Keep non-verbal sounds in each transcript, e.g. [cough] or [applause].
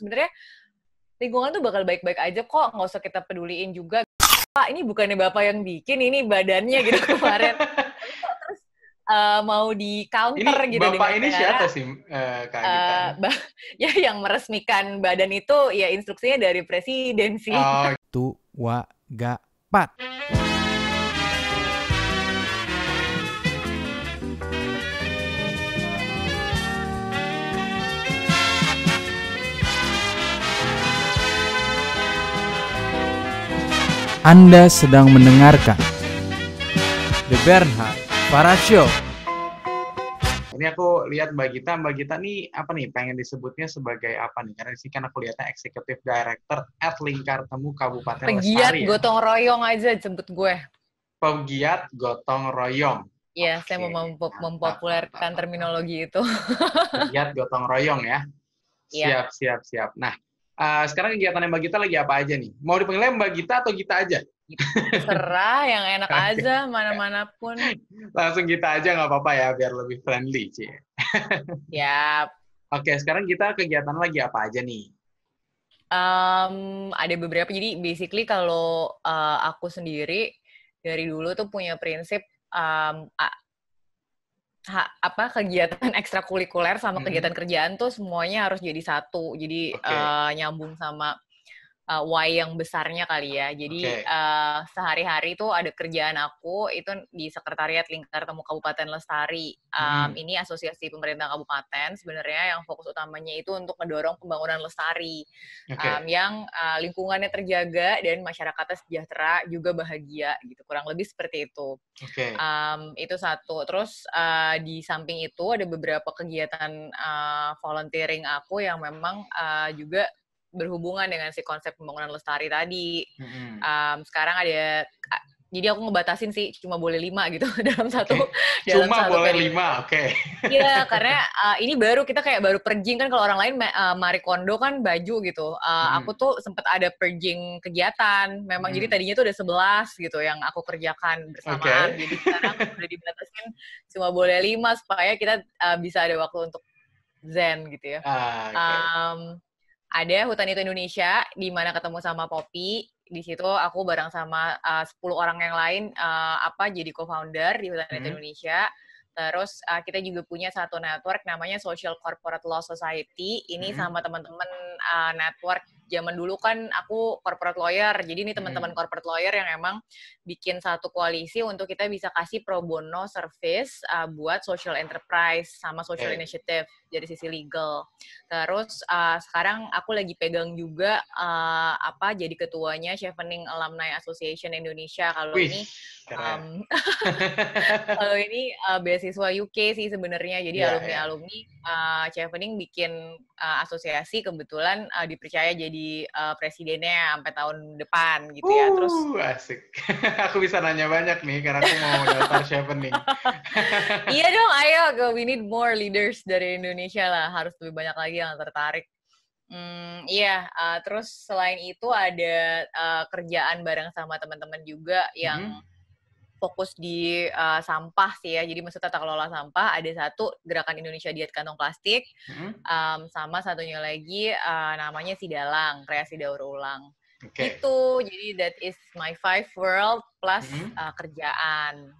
sebenarnya lingkungan tuh bakal baik-baik aja kok nggak usah kita peduliin juga pak ini bukannya bapak yang bikin ini badannya gitu [laughs] kemarin terus uh, mau di counter ini, gitu bapak ini siapa sih uh, kak uh, [laughs] ya yang meresmikan badan itu ya instruksinya dari presiden sih oh. tua pat Anda sedang mendengarkan The Bernhard Para Show. Ini aku lihat Mbak Gita, Mbak Gita nih apa nih pengen disebutnya sebagai apa nih? Karena sih sini kan aku lihatnya Executive Director at Lingkar Temu Kabupaten Pegiat Lestari. Pegiat ya. gotong royong aja jemput gue. Pegiat gotong royong. Iya, okay. saya mau mem mempopulerkan terminologi itu. Pegiat gotong royong ya. Iya. Siap, ya. siap, siap. Nah, Eh, sekarang kegiatan Mbak Gita lagi apa aja nih? Mau dipanggil Mbak Gita atau Gita aja? Serah, yang enak aja, mana-mana pun. Langsung Gita aja nggak apa-apa ya, biar lebih friendly. Cie. ya Oke, sekarang kita kegiatan lagi apa aja nih? Um, ada beberapa, jadi basically kalau uh, aku sendiri dari dulu tuh punya prinsip um, ha, apa kegiatan [laughs] ekstrakurikuler sama hmm. kegiatan kerjaan tuh semuanya harus jadi satu jadi okay. uh, eh, nyambung sama uh, why yang besarnya kali ya. Jadi okay. uh, eh, sehari-hari itu ada kerjaan aku itu di sekretariat Lingkar Temu Kabupaten Lestari. Um, hmm. Ini asosiasi pemerintah kabupaten sebenarnya yang fokus utamanya itu untuk mendorong pembangunan Lestari okay. um, yang uh, lingkungannya terjaga dan masyarakatnya sejahtera juga bahagia gitu. Kurang lebih seperti itu. Okay. Um, itu satu. Terus uh, di samping itu ada beberapa kegiatan uh, volunteering aku yang memang uh, juga berhubungan dengan si konsep pembangunan lestari tadi. mm Um, sekarang ada jadi aku ngebatasin sih cuma boleh lima gitu [laughs] dalam satu okay. dalam cuma satu boleh lima oke okay. iya [laughs] karena uh, ini baru kita kayak baru perjing kan kalau orang lain uh, Marie Kondo kan baju gitu uh, hmm. aku tuh sempat ada perjing kegiatan memang hmm. jadi tadinya tuh ada sebelas gitu yang aku kerjakan bersamaan okay. jadi sekarang udah [laughs] dibatasin cuma boleh lima supaya kita uh, bisa ada waktu untuk zen gitu ya ah, okay. um, ada Hutan Itu Indonesia di mana ketemu sama Poppy. Di situ aku bareng sama eh, uh, 10 orang yang lain uh, apa jadi co-founder di Hutan Itu hmm. Indonesia. Terus uh, kita juga punya satu network namanya Social Corporate Law Society. Ini hmm. sama teman-teman uh, network zaman dulu kan aku corporate lawyer. Jadi ini hmm. teman-teman corporate lawyer yang emang bikin satu koalisi untuk kita bisa kasih pro bono service uh, buat social enterprise sama social initiative dari sisi legal. Terus uh, sekarang aku lagi pegang juga uh, apa jadi ketuanya Chevening Alumni Association Indonesia kalau ini um, [laughs] kalau ini uh, beasiswa UK sih sebenarnya. Jadi iya, alumni-alumni yeah. alumni uh, eh, Chef bikin uh, asosiasi kebetulan uh, dipercaya jadi uh, presidennya sampai tahun depan gitu ya. Terus uh, asik. [laughs] aku bisa nanya banyak nih karena aku mau daftar Chef Pening. [laughs] iya dong, ayo we need more leaders dari Indonesia lah. Harus lebih banyak lagi yang tertarik. Hmm, iya, uh, terus selain itu ada uh, kerjaan bareng sama teman-teman juga yang -hmm fokus di uh, sampah sih ya. Jadi maksudnya tata kelola sampah ada satu gerakan Indonesia diet kantong plastik, hmm. um, sama satunya lagi uh, namanya Dalang kreasi daur ulang. Okay. Itu jadi that is my five world plus hmm. uh, kerjaan.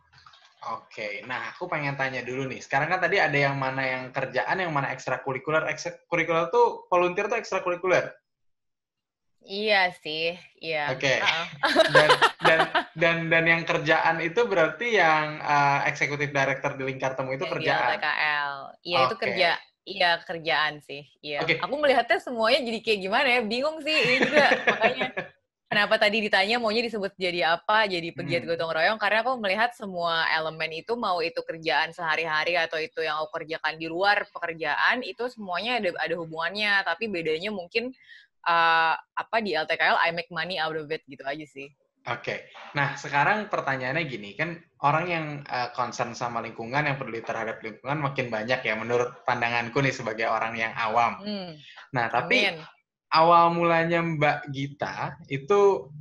Oke, okay. nah aku pengen tanya dulu nih. Sekarang kan tadi ada yang mana yang kerjaan, yang mana ekstrakurikuler. Ekstrakurikuler tuh volunteer tuh ekstrakurikuler. Iya sih, iya. Oke. Okay. Uh -uh. dan, dan dan dan yang kerjaan itu berarti yang uh, eksekutif director di Lingkar Temu itu yang kerjaan. PKL. Iya, okay. itu kerja iya kerjaan sih. Iya. Okay. Aku melihatnya semuanya jadi kayak gimana ya? Bingung sih ini juga makanya kenapa tadi ditanya maunya disebut jadi apa, jadi pegiat hmm. gotong royong, karena aku melihat semua elemen itu, mau itu kerjaan sehari-hari atau itu yang aku kerjakan di luar pekerjaan, itu semuanya ada, ada hubungannya, tapi bedanya mungkin uh, apa di LTKL I make money out of it gitu aja sih. Oke, okay. nah sekarang pertanyaannya gini kan orang yang uh, concern sama lingkungan yang peduli terhadap lingkungan makin banyak ya menurut pandanganku nih sebagai orang yang awam. Hmm. Nah tapi Amin. awal mulanya Mbak Gita itu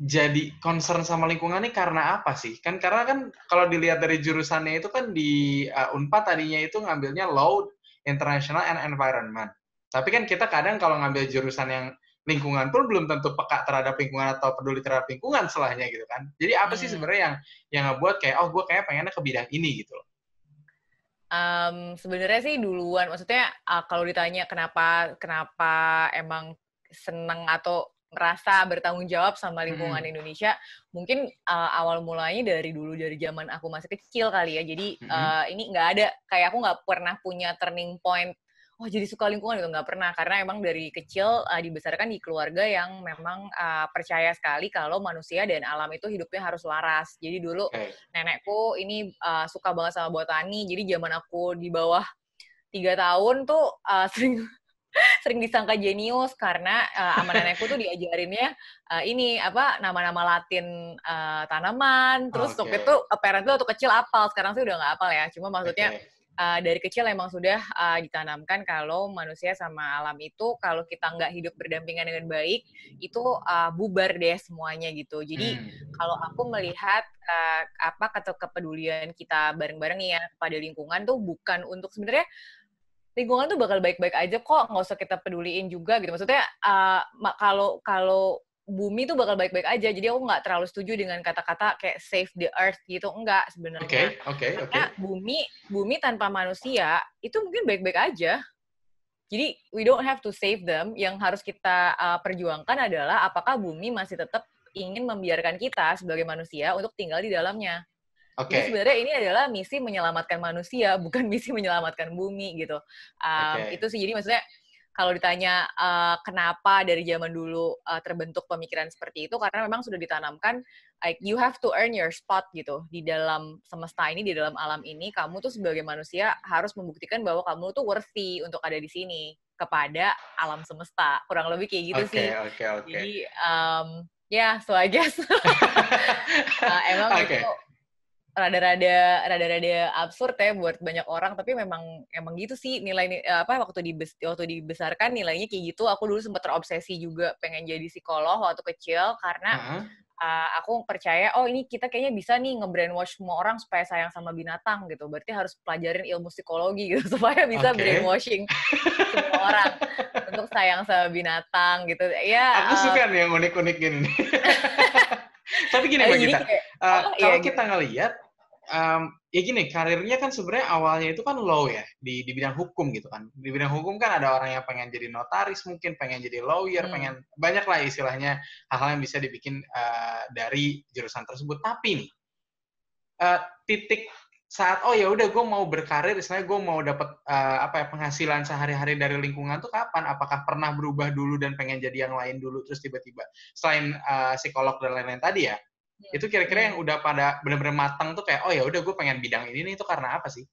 jadi concern sama lingkungan ini karena apa sih? Kan karena kan kalau dilihat dari jurusannya itu kan di uh, Unpad tadinya itu ngambilnya Law International and Environment. Tapi kan kita kadang kalau ngambil jurusan yang lingkungan pun belum tentu peka terhadap lingkungan atau peduli terhadap lingkungan setelahnya gitu kan. Jadi apa hmm. sih iya. sebenarnya yang yang ngebuat kayak oh gue kayak pengennya ke bidang ini gitu loh. Um, sebenarnya sih duluan maksudnya uh, kalau ditanya kenapa kenapa emang seneng atau merasa bertanggung jawab sama lingkungan hmm. Indonesia mungkin uh, awal mulanya dari dulu dari zaman aku masih kecil kali ya jadi hmm. uh, ini nggak ada kayak aku nggak pernah punya turning point oh jadi suka lingkungan itu nggak pernah karena emang dari kecil uh, dibesarkan di keluarga yang memang uh, percaya sekali kalau manusia dan alam itu hidupnya harus laras. Jadi dulu okay. nenekku ini uh, suka banget sama botani. Jadi zaman aku di bawah tiga tahun tuh uh, [laughs] sering sering disangka jenius karena uh, sama [laughs] nenekku tuh diajarinnya uh, ini apa nama-nama Latin uh, tanaman. Terus okay. waktu itu tuh waktu kecil apal, sekarang sih udah nggak apal ya. Cuma maksudnya okay uh, dari kecil emang sudah uh, ditanamkan kalau manusia sama alam itu kalau kita nggak hidup berdampingan dengan baik itu uh, bubar deh semuanya gitu. Jadi hmm. kalau aku melihat uh, apa kata kepedulian kita bareng-bareng ya pada lingkungan tuh bukan untuk sebenarnya lingkungan tuh bakal baik-baik aja kok nggak usah kita peduliin juga gitu maksudnya uh, kalau kalau bumi tuh bakal baik-baik aja. Jadi aku nggak terlalu setuju dengan kata-kata kayak save the earth gitu. Enggak sebenarnya. Oke, okay, oke, okay, oke. Okay. bumi bumi tanpa manusia itu mungkin baik-baik aja. Jadi we don't have to save them. Yang harus kita uh, perjuangkan adalah apakah bumi masih tetap ingin membiarkan kita sebagai manusia untuk tinggal di dalamnya. Okay. Jadi sebenarnya ini adalah misi menyelamatkan manusia, bukan [laughs] misi menyelamatkan bumi gitu. Um, okay. Itu sih jadi maksudnya kalau ditanya uh, kenapa dari zaman dulu uh, terbentuk pemikiran seperti itu karena memang sudah ditanamkan like you have to earn your spot gitu di dalam semesta ini di dalam alam ini kamu tuh sebagai manusia harus membuktikan bahwa kamu tuh worthy untuk ada di sini kepada alam semesta kurang lebih kayak gitu okay, sih okay, okay. jadi um, ya yeah, so I guess uh, [laughs] emang okay. itu rada-rada rada-rada absurd ya buat banyak orang tapi memang emang gitu sih nilai eh, apa waktu di waktu dibesarkan nilainya kayak gitu aku dulu sempat terobsesi juga pengen jadi psikolog waktu kecil karena uh -huh. uh, aku percaya oh ini kita kayaknya bisa nih nge-brainwash semua orang supaya sayang sama binatang gitu berarti harus pelajarin ilmu psikologi gitu [laughs] supaya bisa okay. brainwashing semua orang untuk sayang sama binatang gitu Iya. aku uh, suka nih yang unik-unik gini [laughs] tapi gini mbak eh, oh, iya kita kayak, uh, oh, kalau iya, kita gitu. ngelihat um, ya gini karirnya kan sebenarnya awalnya itu kan law ya di di bidang hukum gitu kan di bidang hukum kan ada orang yang pengen jadi notaris mungkin pengen jadi lawyer hmm. pengen banyak lah istilahnya hal-hal yang bisa dibikin uh, dari jurusan tersebut tapi nih uh, titik saat oh ya udah gue mau berkarir istilahnya gue mau dapat uh, apa ya penghasilan sehari-hari dari lingkungan tuh kapan apakah pernah berubah dulu dan pengen jadi yang lain dulu terus tiba-tiba selain uh, psikolog dan lain-lain tadi ya Iya. itu kira-kira yang udah pada bener-bener matang tuh kayak oh ya udah gue pengen bidang ini nih itu karena apa sih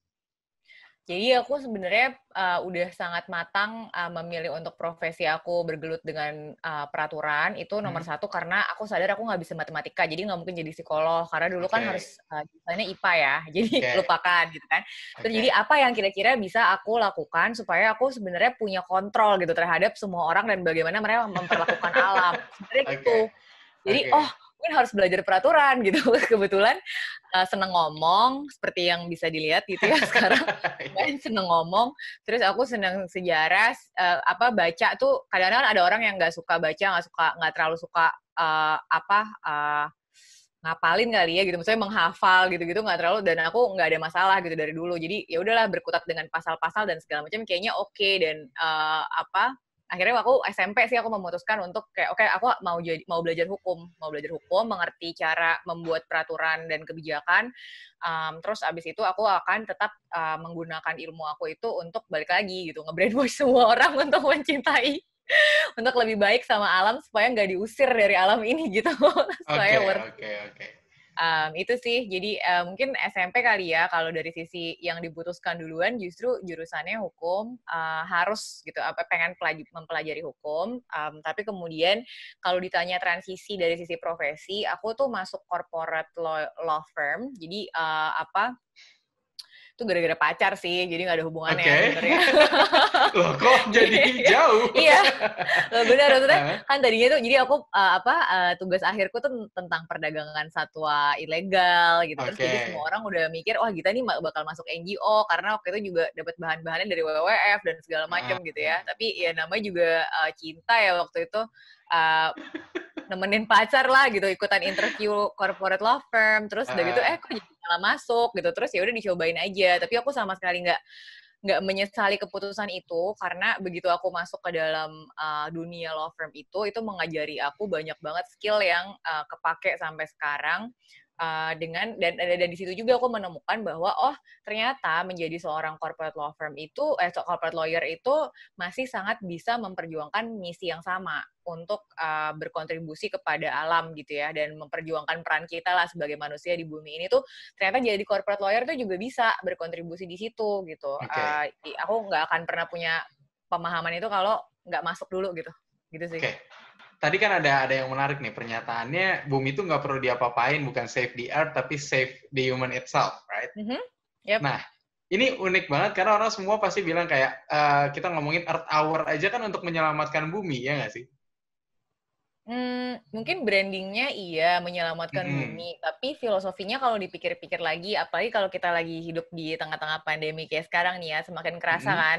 jadi aku sebenarnya uh, udah sangat matang uh, memilih untuk profesi aku bergelut dengan uh, peraturan itu nomor hmm. satu karena aku sadar aku nggak bisa matematika jadi nggak mungkin jadi psikolog karena dulu okay. kan harus misalnya uh, IPA ya [laughs] jadi okay. lupakan gitu kan okay. jadi apa yang kira-kira bisa aku lakukan supaya aku sebenarnya punya kontrol gitu terhadap semua orang dan bagaimana mereka memperlakukan alam sebenarnya okay. gitu jadi okay. oh mungkin harus belajar peraturan gitu [laughs] kebetulan uh, seneng ngomong seperti yang bisa dilihat gitu ya sekarang [laughs] iya. main seneng ngomong terus aku seneng sejarah uh, apa baca tuh kadang-kadang kan ada orang yang nggak suka baca nggak suka nggak terlalu suka uh, apa uh, ngapalin kali ya gitu maksudnya menghafal gitu-gitu nggak terlalu dan aku nggak ada masalah gitu dari dulu jadi ya udahlah berkutat dengan pasal-pasal dan segala macam kayaknya oke okay, dan uh, apa akhirnya aku SMP sih aku memutuskan untuk kayak oke okay, aku mau jadi mau belajar hukum mau belajar hukum mengerti cara membuat peraturan dan kebijakan um, terus abis itu aku akan tetap uh, menggunakan ilmu aku itu untuk balik lagi gitu ngebrainwash [laughs] semua orang untuk mencintai untuk lebih baik sama alam supaya nggak diusir dari alam ini gitu [laughs] supaya okay, okay, okay um, itu sih jadi uh, mungkin SMP kali ya kalau dari sisi yang dibutuhkan duluan justru jurusannya hukum uh, harus gitu apa pengen pelaj- mempelajari hukum um, tapi kemudian kalau ditanya transisi dari sisi profesi aku tuh masuk corporate law, law firm jadi uh, apa itu gara-gara pacar sih jadi nggak ada hubungannya okay. [laughs] loh kok jadi [laughs] iya. jauh iya benar maksudnya kan tadinya tuh jadi aku uh, apa uh, tugas akhirku tuh tentang perdagangan satwa ilegal gitu okay. terus jadi semua orang udah mikir wah kita nih bakal masuk NGO karena waktu itu juga dapat bahan-bahannya dari WWF dan segala macam uh. Ah. gitu ya tapi ya namanya juga uh, cinta ya waktu itu uh, nemenin pacar lah gitu ikutan interview corporate law firm terus udah gitu ah. eh kok jadi salah masuk gitu terus ya udah dicobain aja tapi aku sama sekali nggak nggak menyesali keputusan itu karena begitu aku masuk ke dalam uh, dunia law firm itu itu mengajari aku banyak banget skill yang uh, kepake sampai sekarang Eh, dengan dan ada di situ juga aku menemukan bahwa oh ternyata menjadi seorang corporate law firm itu eh corporate lawyer itu masih sangat bisa memperjuangkan misi yang sama untuk uh, berkontribusi kepada alam gitu ya dan memperjuangkan peran kita lah sebagai manusia di bumi ini tuh ternyata jadi corporate lawyer itu juga bisa berkontribusi di situ gitu okay. uh, eh, aku nggak akan pernah punya pemahaman itu kalau nggak masuk dulu gitu gitu sih okay tadi kan ada ada yang menarik nih pernyataannya bumi itu nggak perlu diapa-apain bukan save the earth tapi save the human itself, right? Mm -hmm. yep. Nah ini unik banget karena orang semua pasti bilang kayak uh, kita ngomongin Earth Hour aja kan untuk menyelamatkan bumi ya nggak sih? Hmm, mungkin brandingnya iya menyelamatkan hmm. bumi, tapi filosofinya kalau dipikir-pikir lagi, apalagi kalau kita lagi hidup di tengah-tengah pandemi kayak sekarang nih ya, semakin kerasa hmm. kan,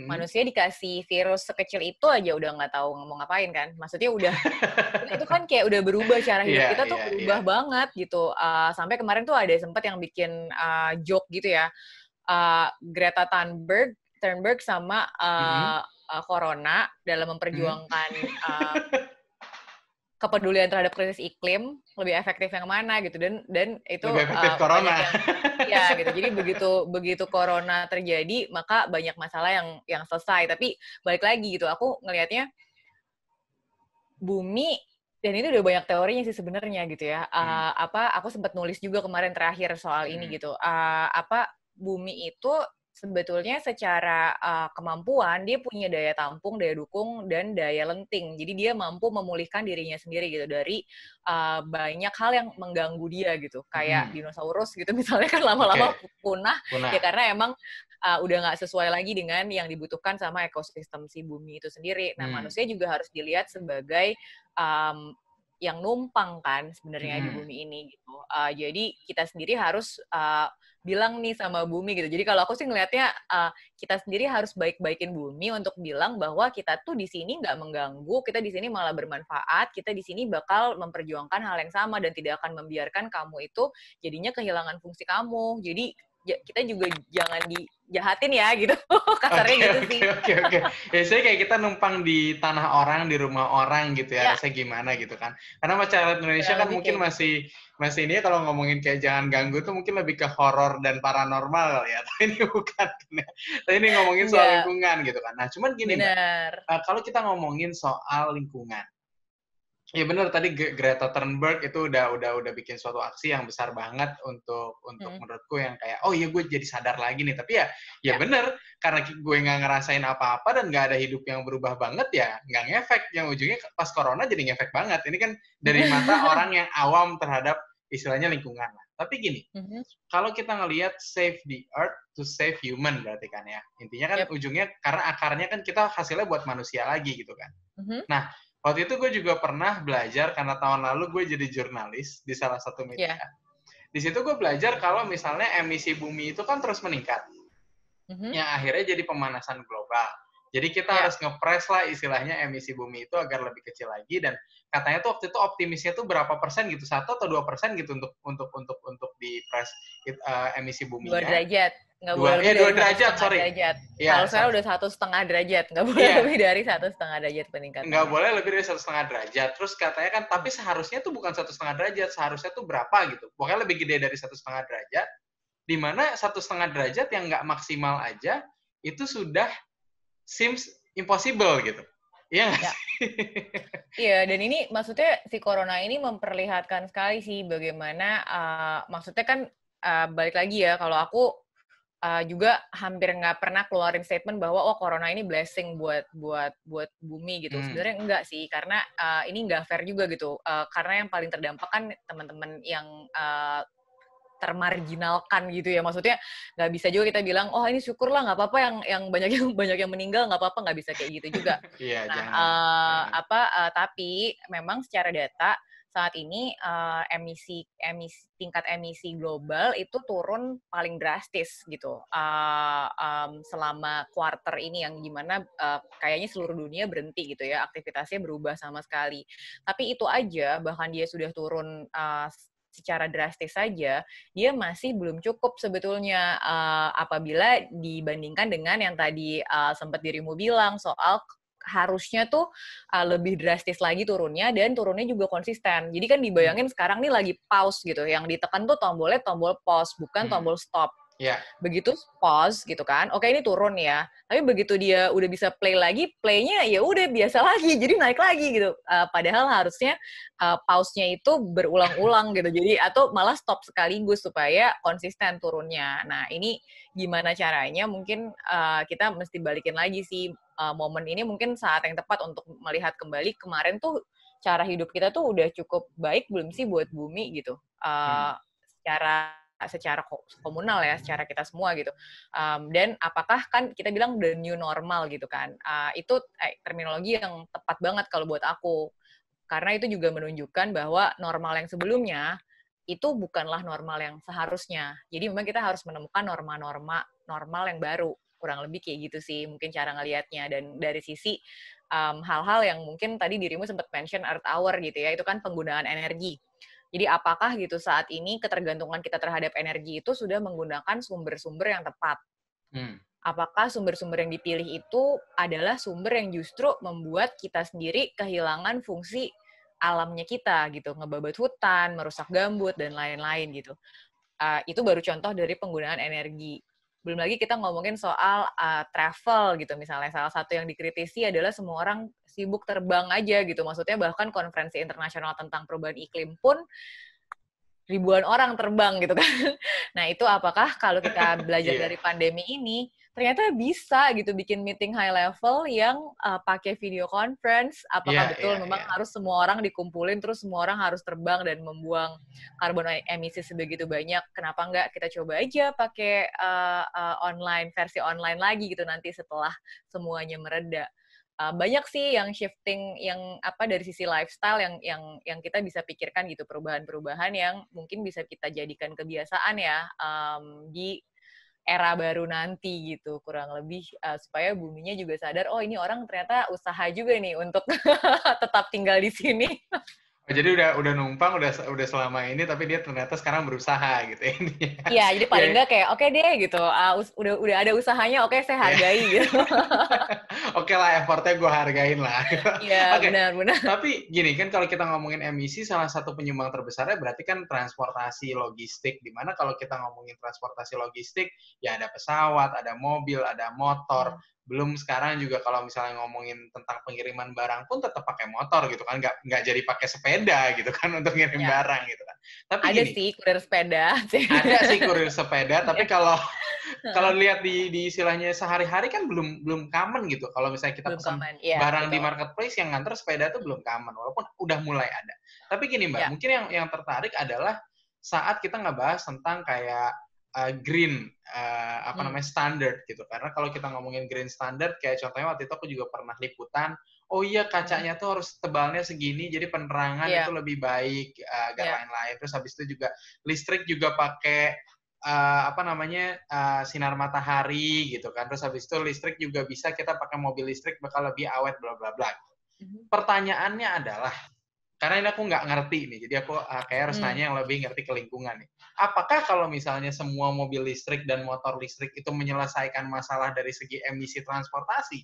hmm. manusia dikasih virus sekecil itu aja udah nggak tahu mau ngapain kan, maksudnya udah [laughs] itu kan kayak udah berubah cara hidup yeah, kita tuh yeah, iya. berubah yeah. banget gitu, uh, sampai kemarin tuh ada sempat yang bikin uh, joke gitu ya, uh, Greta Thunberg, Thunberg sama uh, hmm. uh, Corona dalam memperjuangkan hmm. uh, [laughs] kepedulian terhadap krisis iklim lebih efektif yang mana gitu dan dan itu lebih efektif uh, corona yang, [laughs] ya gitu jadi begitu begitu corona terjadi maka banyak masalah yang yang selesai tapi balik lagi gitu aku ngelihatnya bumi dan itu udah banyak teorinya sih sebenarnya gitu ya eh, hmm. apa aku sempat nulis juga kemarin terakhir soal hmm. ini gitu uh, apa bumi itu sebetulnya secara uh, kemampuan dia punya daya tampung, daya dukung dan daya lenting. Jadi dia mampu memulihkan dirinya sendiri gitu dari uh, banyak hal yang mengganggu dia gitu. Kayak hmm. dinosaurus gitu [laughs] misalnya kan lama-lama okay. punah, punah ya karena emang uh, udah nggak sesuai lagi dengan yang dibutuhkan sama ekosistem si bumi itu sendiri. Nah hmm. manusia juga harus dilihat sebagai um, yang numpang kan sebenarnya hmm. di bumi ini gitu. Uh, jadi kita sendiri harus uh, bilang nih sama bumi gitu. Jadi kalau aku sih ngelihatnya uh, eh, kita sendiri harus baik-baikin bumi untuk bilang bahwa kita tuh di sini nggak mengganggu, kita di sini malah bermanfaat, kita di sini bakal memperjuangkan hal yang sama dan tidak akan membiarkan kamu itu jadinya kehilangan fungsi kamu. Jadi kita juga jangan dijahatin ya gitu [laughs] kasarnya okay, gitu okay, sih. Oke okay, oke. Okay. Biasanya kayak kita numpang di tanah orang di rumah orang gitu ya. Saya Rasanya gimana gitu kan? Karena masyarakat Indonesia ya, kan mungkin kayak... masih masih ini ya kalau ngomongin kayak jangan ganggu itu mungkin lebih ke horor dan paranormal ya. [laughs] Tapi ini bukan. Ya. Tapi ini ngomongin soal ya. lingkungan gitu kan. Nah cuman gini, Mbak, nah, kalau kita ngomongin soal lingkungan Iya benar tadi Greta Thunberg itu udah udah udah bikin suatu aksi yang besar banget untuk untuk hmm. menurutku yang kayak oh iya gue jadi sadar lagi nih tapi ya ya, ya. benar karena gue nggak ngerasain apa-apa dan nggak ada hidup yang berubah banget ya nggak ngefek yang ujungnya pas corona jadi ngefek banget ini kan dari [laughs] mata orang yang awam terhadap istilahnya lingkungan lah tapi gini hmm kalau kita ngelihat save the earth to save human berarti kan ya intinya kan yep. ujungnya karena akarnya kan kita hasilnya buat manusia lagi gitu kan hmm nah Waktu itu gue juga pernah belajar karena tahun lalu gue jadi jurnalis di salah satu media. Yeah. Di situ gue belajar kalau misalnya emisi bumi itu kan terus meningkat, mm-hmm. yang akhirnya jadi pemanasan global. Jadi kita yeah. harus ngepres lah istilahnya emisi bumi itu agar lebih kecil lagi dan katanya tuh waktu itu optimisnya tuh berapa persen gitu satu atau dua persen gitu untuk untuk untuk untuk di pres uh, eh, emisi bumi. Dua derajat nggak boleh eh, lebih dua derajat sorry derajat. Ya, kalau saya udah satu setengah derajat nggak iya. boleh ya. [laughs] lebih dari satu setengah derajat peningkatan nggak boleh lebih dari satu setengah derajat terus katanya kan tapi seharusnya tuh bukan satu setengah derajat seharusnya tuh berapa gitu pokoknya lebih gede dari satu setengah derajat dimana satu setengah derajat yang nggak maksimal aja itu sudah seems impossible gitu Iya. Yeah. [laughs] Iya, dan ini maksudnya si corona ini memperlihatkan sekali sih bagaimana uh, maksudnya kan uh, balik lagi ya kalau aku uh, juga hampir nggak pernah keluarin statement bahwa oh corona ini blessing buat buat buat bumi gitu. Hmm. Sebenarnya enggak sih karena uh, ini nggak fair juga gitu. Uh, karena yang paling terdampak kan teman-teman yang uh, termarginalkan gitu ya maksudnya nggak bisa juga kita bilang oh ini syukurlah nggak apa-apa yang yang banyak yang [laughs] banyak yang meninggal nggak apa-apa nggak bisa kayak gitu juga [laughs] yeah, nah jangan. Uh, apa uh, tapi memang secara data saat ini uh, emisi emisi tingkat emisi global itu turun paling drastis gitu uh, um, selama quarter ini yang gimana uh, eh, kayaknya seluruh dunia berhenti gitu ya aktivitasnya berubah sama sekali tapi itu aja bahkan dia sudah turun uh, secara drastis saja, dia masih belum cukup sebetulnya uh, apabila dibandingkan dengan yang tadi uh, sempat dirimu bilang soal harusnya tuh uh, lebih drastis lagi turunnya dan turunnya juga konsisten. Jadi kan dibayangin hmm. sekarang nih lagi pause gitu, yang ditekan tuh tombolnya tombol pause bukan hmm. tombol stop Yeah. Begitu pause gitu kan, oke ini turun ya. Tapi begitu dia udah bisa play lagi, playnya ya udah biasa [laughs] lagi, jadi naik lagi gitu. Uh, padahal harusnya uh, pause-nya itu berulang-ulang gitu. Jadi atau malah stop sekaligus supaya konsisten turunnya. Nah ini gimana caranya? Mungkin uh, kita mesti balikin lagi sih uh, momen ini mungkin saat yang tepat untuk melihat kembali kemarin tuh cara hidup kita tuh udah cukup baik belum sih buat bumi gitu. Uh, hmm. Secara secara komunal ya, secara kita semua gitu. Um, dan apakah kan kita bilang the new normal gitu kan? Uh, itu eh, terminologi yang tepat banget kalau buat aku, karena itu juga menunjukkan bahwa normal yang sebelumnya itu bukanlah normal yang seharusnya. Jadi memang kita harus menemukan norma-norma normal yang baru kurang lebih kayak gitu sih mungkin cara ngelihatnya dan dari sisi hal-hal um, yang mungkin tadi dirimu sempat mention art hour gitu ya itu kan penggunaan energi jadi apakah gitu saat ini ketergantungan kita terhadap energi itu sudah menggunakan sumber-sumber yang tepat? Hmm. Apakah sumber-sumber yang dipilih itu adalah sumber yang justru membuat kita sendiri kehilangan fungsi alamnya kita gitu, ngebabat hutan, merusak gambut dan lain-lain gitu. Uh, itu baru contoh dari penggunaan energi. Belum lagi kita ngomongin soal uh, travel gitu misalnya. Salah satu yang dikritisi adalah semua orang sibuk terbang aja gitu. Maksudnya bahkan konferensi internasional tentang perubahan iklim pun ribuan orang terbang gitu kan. [laughs] Nah, itu apakah kalau kita [laughs] belajar yeah. dari pandemi ini ternyata bisa gitu bikin meeting high level yang uh, pakai video conference apakah yeah, betul yeah, memang yeah. harus semua orang dikumpulin terus semua orang harus terbang dan membuang karbon e-, emisi sebegitu banyak kenapa enggak kita coba aja pakai uh, uh, online versi online lagi gitu nanti setelah semuanya mereda uh, banyak sih yang shifting yang apa dari sisi lifestyle yang yang yang kita bisa pikirkan gitu perubahan-perubahan yang mungkin bisa kita jadikan kebiasaan ya um, di era baru nanti gitu kurang lebih uh, supaya buminya juga sadar oh ini orang ternyata usaha juga nih untuk [laughs] tetap tinggal di sini [laughs] Oh, jadi udah udah numpang udah udah selama ini tapi dia ternyata sekarang berusaha gitu ya. ya. Iya, jadi iya, paling enggak iya. yeah. kayak oke okay deh gitu. Uh, udah udah ada usahanya, oke okay, saya iya. hargai yeah. gitu. [laughs] oke okay lah effortnya gue hargain lah. Iya, yeah, [laughs] okay. benar benar. Tapi gini kan kalau kita ngomongin emisi salah satu penyumbang terbesarnya berarti kan transportasi logistik di mana kalau kita ngomongin transportasi logistik ya ada pesawat, ada mobil, ada motor. Hmm belum sekarang juga kalau misalnya ngomongin tentang pengiriman barang pun tetap pakai motor gitu kan nggak nggak jadi pakai sepeda gitu kan [laughs] untuk ngirim ya. barang gitu kan tapi ada gini, sih kurir sepeda ada sih [laughs] kurir sepeda tapi iya. kalau kalau lihat di, di istilahnya sehari-hari kan belum belum common gitu kalau misalnya kita belum pesan Ya, barang betul. di marketplace yang nganter sepeda tuh belum common walaupun udah mulai ada tapi gini mbak ya. mungkin yang yang tertarik adalah saat kita nggak bahas tentang kayak uh, green uh, apa hmm. namanya standard gitu karena kalau kita ngomongin green standard kayak contohnya waktu itu aku juga pernah liputan oh iya hmm. kacanya tuh harus tebalnya segini jadi penerangan yeah. itu lebih baik uh, eh, agar yeah. lain-lain terus habis itu juga listrik juga pakai uh, apa namanya uh, sinar matahari gitu kan terus habis itu listrik juga bisa kita pakai mobil listrik bakal lebih awet bla bla bla hmm. pertanyaannya adalah karena ini aku nggak ngerti nih, jadi aku uh, kayak harus hmm. nanya yang lebih ngerti ke lingkungan nih. Apakah kalau misalnya semua mobil listrik dan motor listrik itu menyelesaikan masalah dari segi emisi transportasi?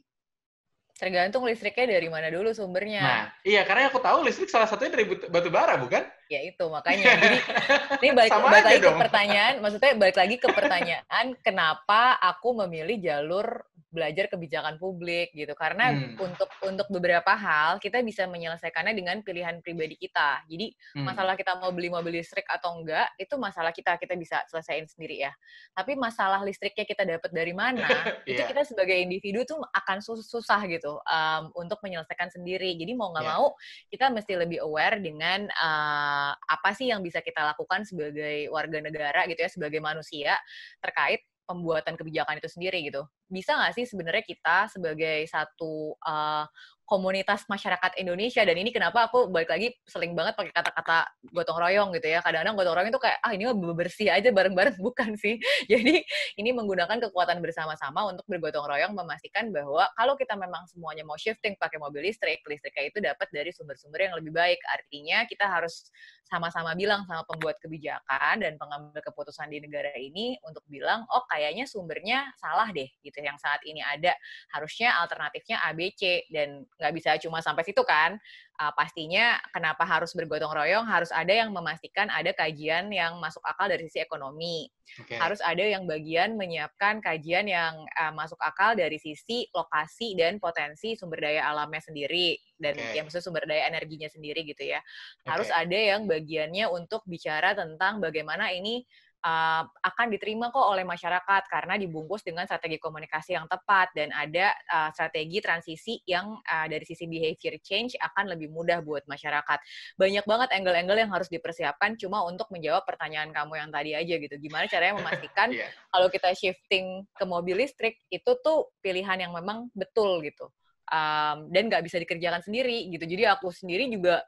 Tergantung listriknya dari mana dulu sumbernya. Nah, iya karena aku tahu listrik salah satunya dari batu bara, bukan? Ya itu makanya. Jadi [laughs] ini balik, balik lagi dong. ke pertanyaan, maksudnya balik lagi ke pertanyaan kenapa aku memilih jalur belajar kebijakan publik gitu karena hmm. untuk untuk beberapa hal kita bisa menyelesaikannya dengan pilihan pribadi kita jadi hmm. masalah kita mau beli mobil listrik atau enggak itu masalah kita kita bisa selesaikan sendiri ya tapi masalah listriknya kita dapat dari mana yeah. [laughs] itu iya. kita sebagai individu tuh akan sus susah gitu um, untuk menyelesaikan sendiri jadi mau nggak yeah. mau kita mesti lebih aware dengan uh, apa sih yang bisa kita lakukan sebagai warga negara gitu ya sebagai manusia terkait pembuatan kebijakan itu sendiri gitu bisa nggak sih sebenarnya kita sebagai satu uh, komunitas masyarakat Indonesia dan ini kenapa aku balik lagi seling banget pakai kata-kata gotong royong gitu ya kadang-kadang gotong royong itu kayak ah ini mah bersih aja bareng-bareng [laughs] bukan sih [laughs] jadi ini menggunakan kekuatan bersama-sama untuk bergotong royong memastikan bahwa kalau kita memang semuanya mau shifting pakai mobil listrik listriknya itu dapat dari sumber-sumber yang lebih baik artinya kita harus sama-sama bilang sama pembuat kebijakan dan pengambil keputusan di negara ini untuk bilang oh kayaknya sumbernya salah deh gitu ya yang saat ini ada harusnya alternatifnya ABC dan nggak bisa cuma sampai situ kan uh, pastinya kenapa harus bergotong royong harus ada yang memastikan ada kajian yang masuk akal dari sisi ekonomi okay. harus ada yang bagian menyiapkan kajian yang uh, masuk akal dari sisi lokasi dan potensi sumber daya alamnya sendiri dan okay. ya maksudnya sumber daya energinya sendiri gitu ya harus okay. ada yang bagiannya untuk bicara tentang bagaimana ini uh, akan diterima kok oleh masyarakat karena dibungkus dengan strategi komunikasi yang tepat dan ada uh, strategi transisi yang uh, dari sisi behavior change akan lebih mudah buat masyarakat. Banyak banget angle-angle yang harus dipersiapkan cuma untuk menjawab pertanyaan kamu yang tadi aja gitu. Gimana caranya memastikan [laughs] yeah. kalau kita shifting ke mobil listrik itu tuh pilihan yang memang betul gitu. Um, dan nggak bisa dikerjakan sendiri gitu. Jadi aku sendiri juga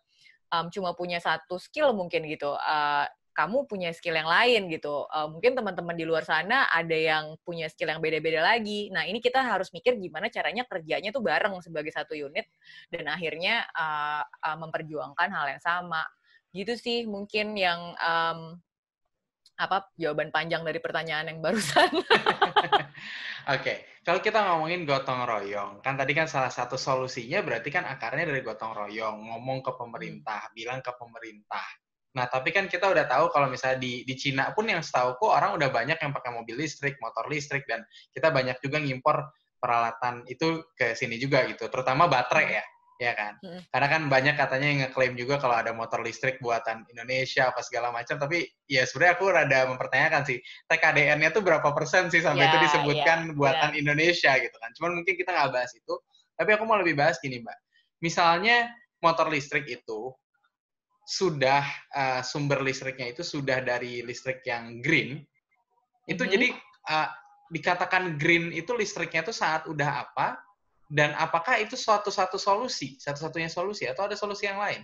um, cuma punya satu skill mungkin gitu. Uh, kamu punya skill yang lain gitu. Uh, mungkin teman-teman di luar sana ada yang punya skill yang beda-beda lagi. Nah, ini kita harus mikir gimana caranya kerjanya tuh bareng sebagai satu unit dan akhirnya uh, uh, memperjuangkan hal yang sama. Gitu sih mungkin yang um, apa jawaban panjang dari pertanyaan yang barusan. [laughs] Oke, okay. kalau kita ngomongin gotong royong, kan tadi kan salah satu solusinya berarti kan akarnya dari gotong royong, ngomong ke hmm. pemerintah, bilang ke pemerintah. Nah, tapi kan kita udah tahu kalau misalnya di, di Cina pun yang setahu ku orang udah banyak yang pakai mobil listrik, motor listrik, dan kita banyak juga ngimpor peralatan itu ke sini juga gitu, terutama baterai hmm. ya, ya kan? Hmm. Karena kan banyak katanya yang ngeklaim juga kalau ada motor listrik buatan Indonesia apa segala macam, tapi ya sebenarnya aku rada mempertanyakan sih, TKDN-nya tuh berapa persen sih sampai ya, itu disebutkan ya, buatan ya. Indonesia gitu kan? Cuman mungkin kita nggak bahas itu, tapi aku mau lebih bahas gini mbak, misalnya motor listrik itu sudah uh, sumber listriknya itu sudah dari listrik yang green. Itu mm -hmm. jadi uh, dikatakan green itu listriknya itu saat udah apa dan apakah itu suatu-satu solusi, satu-satunya solusi atau ada solusi yang lain?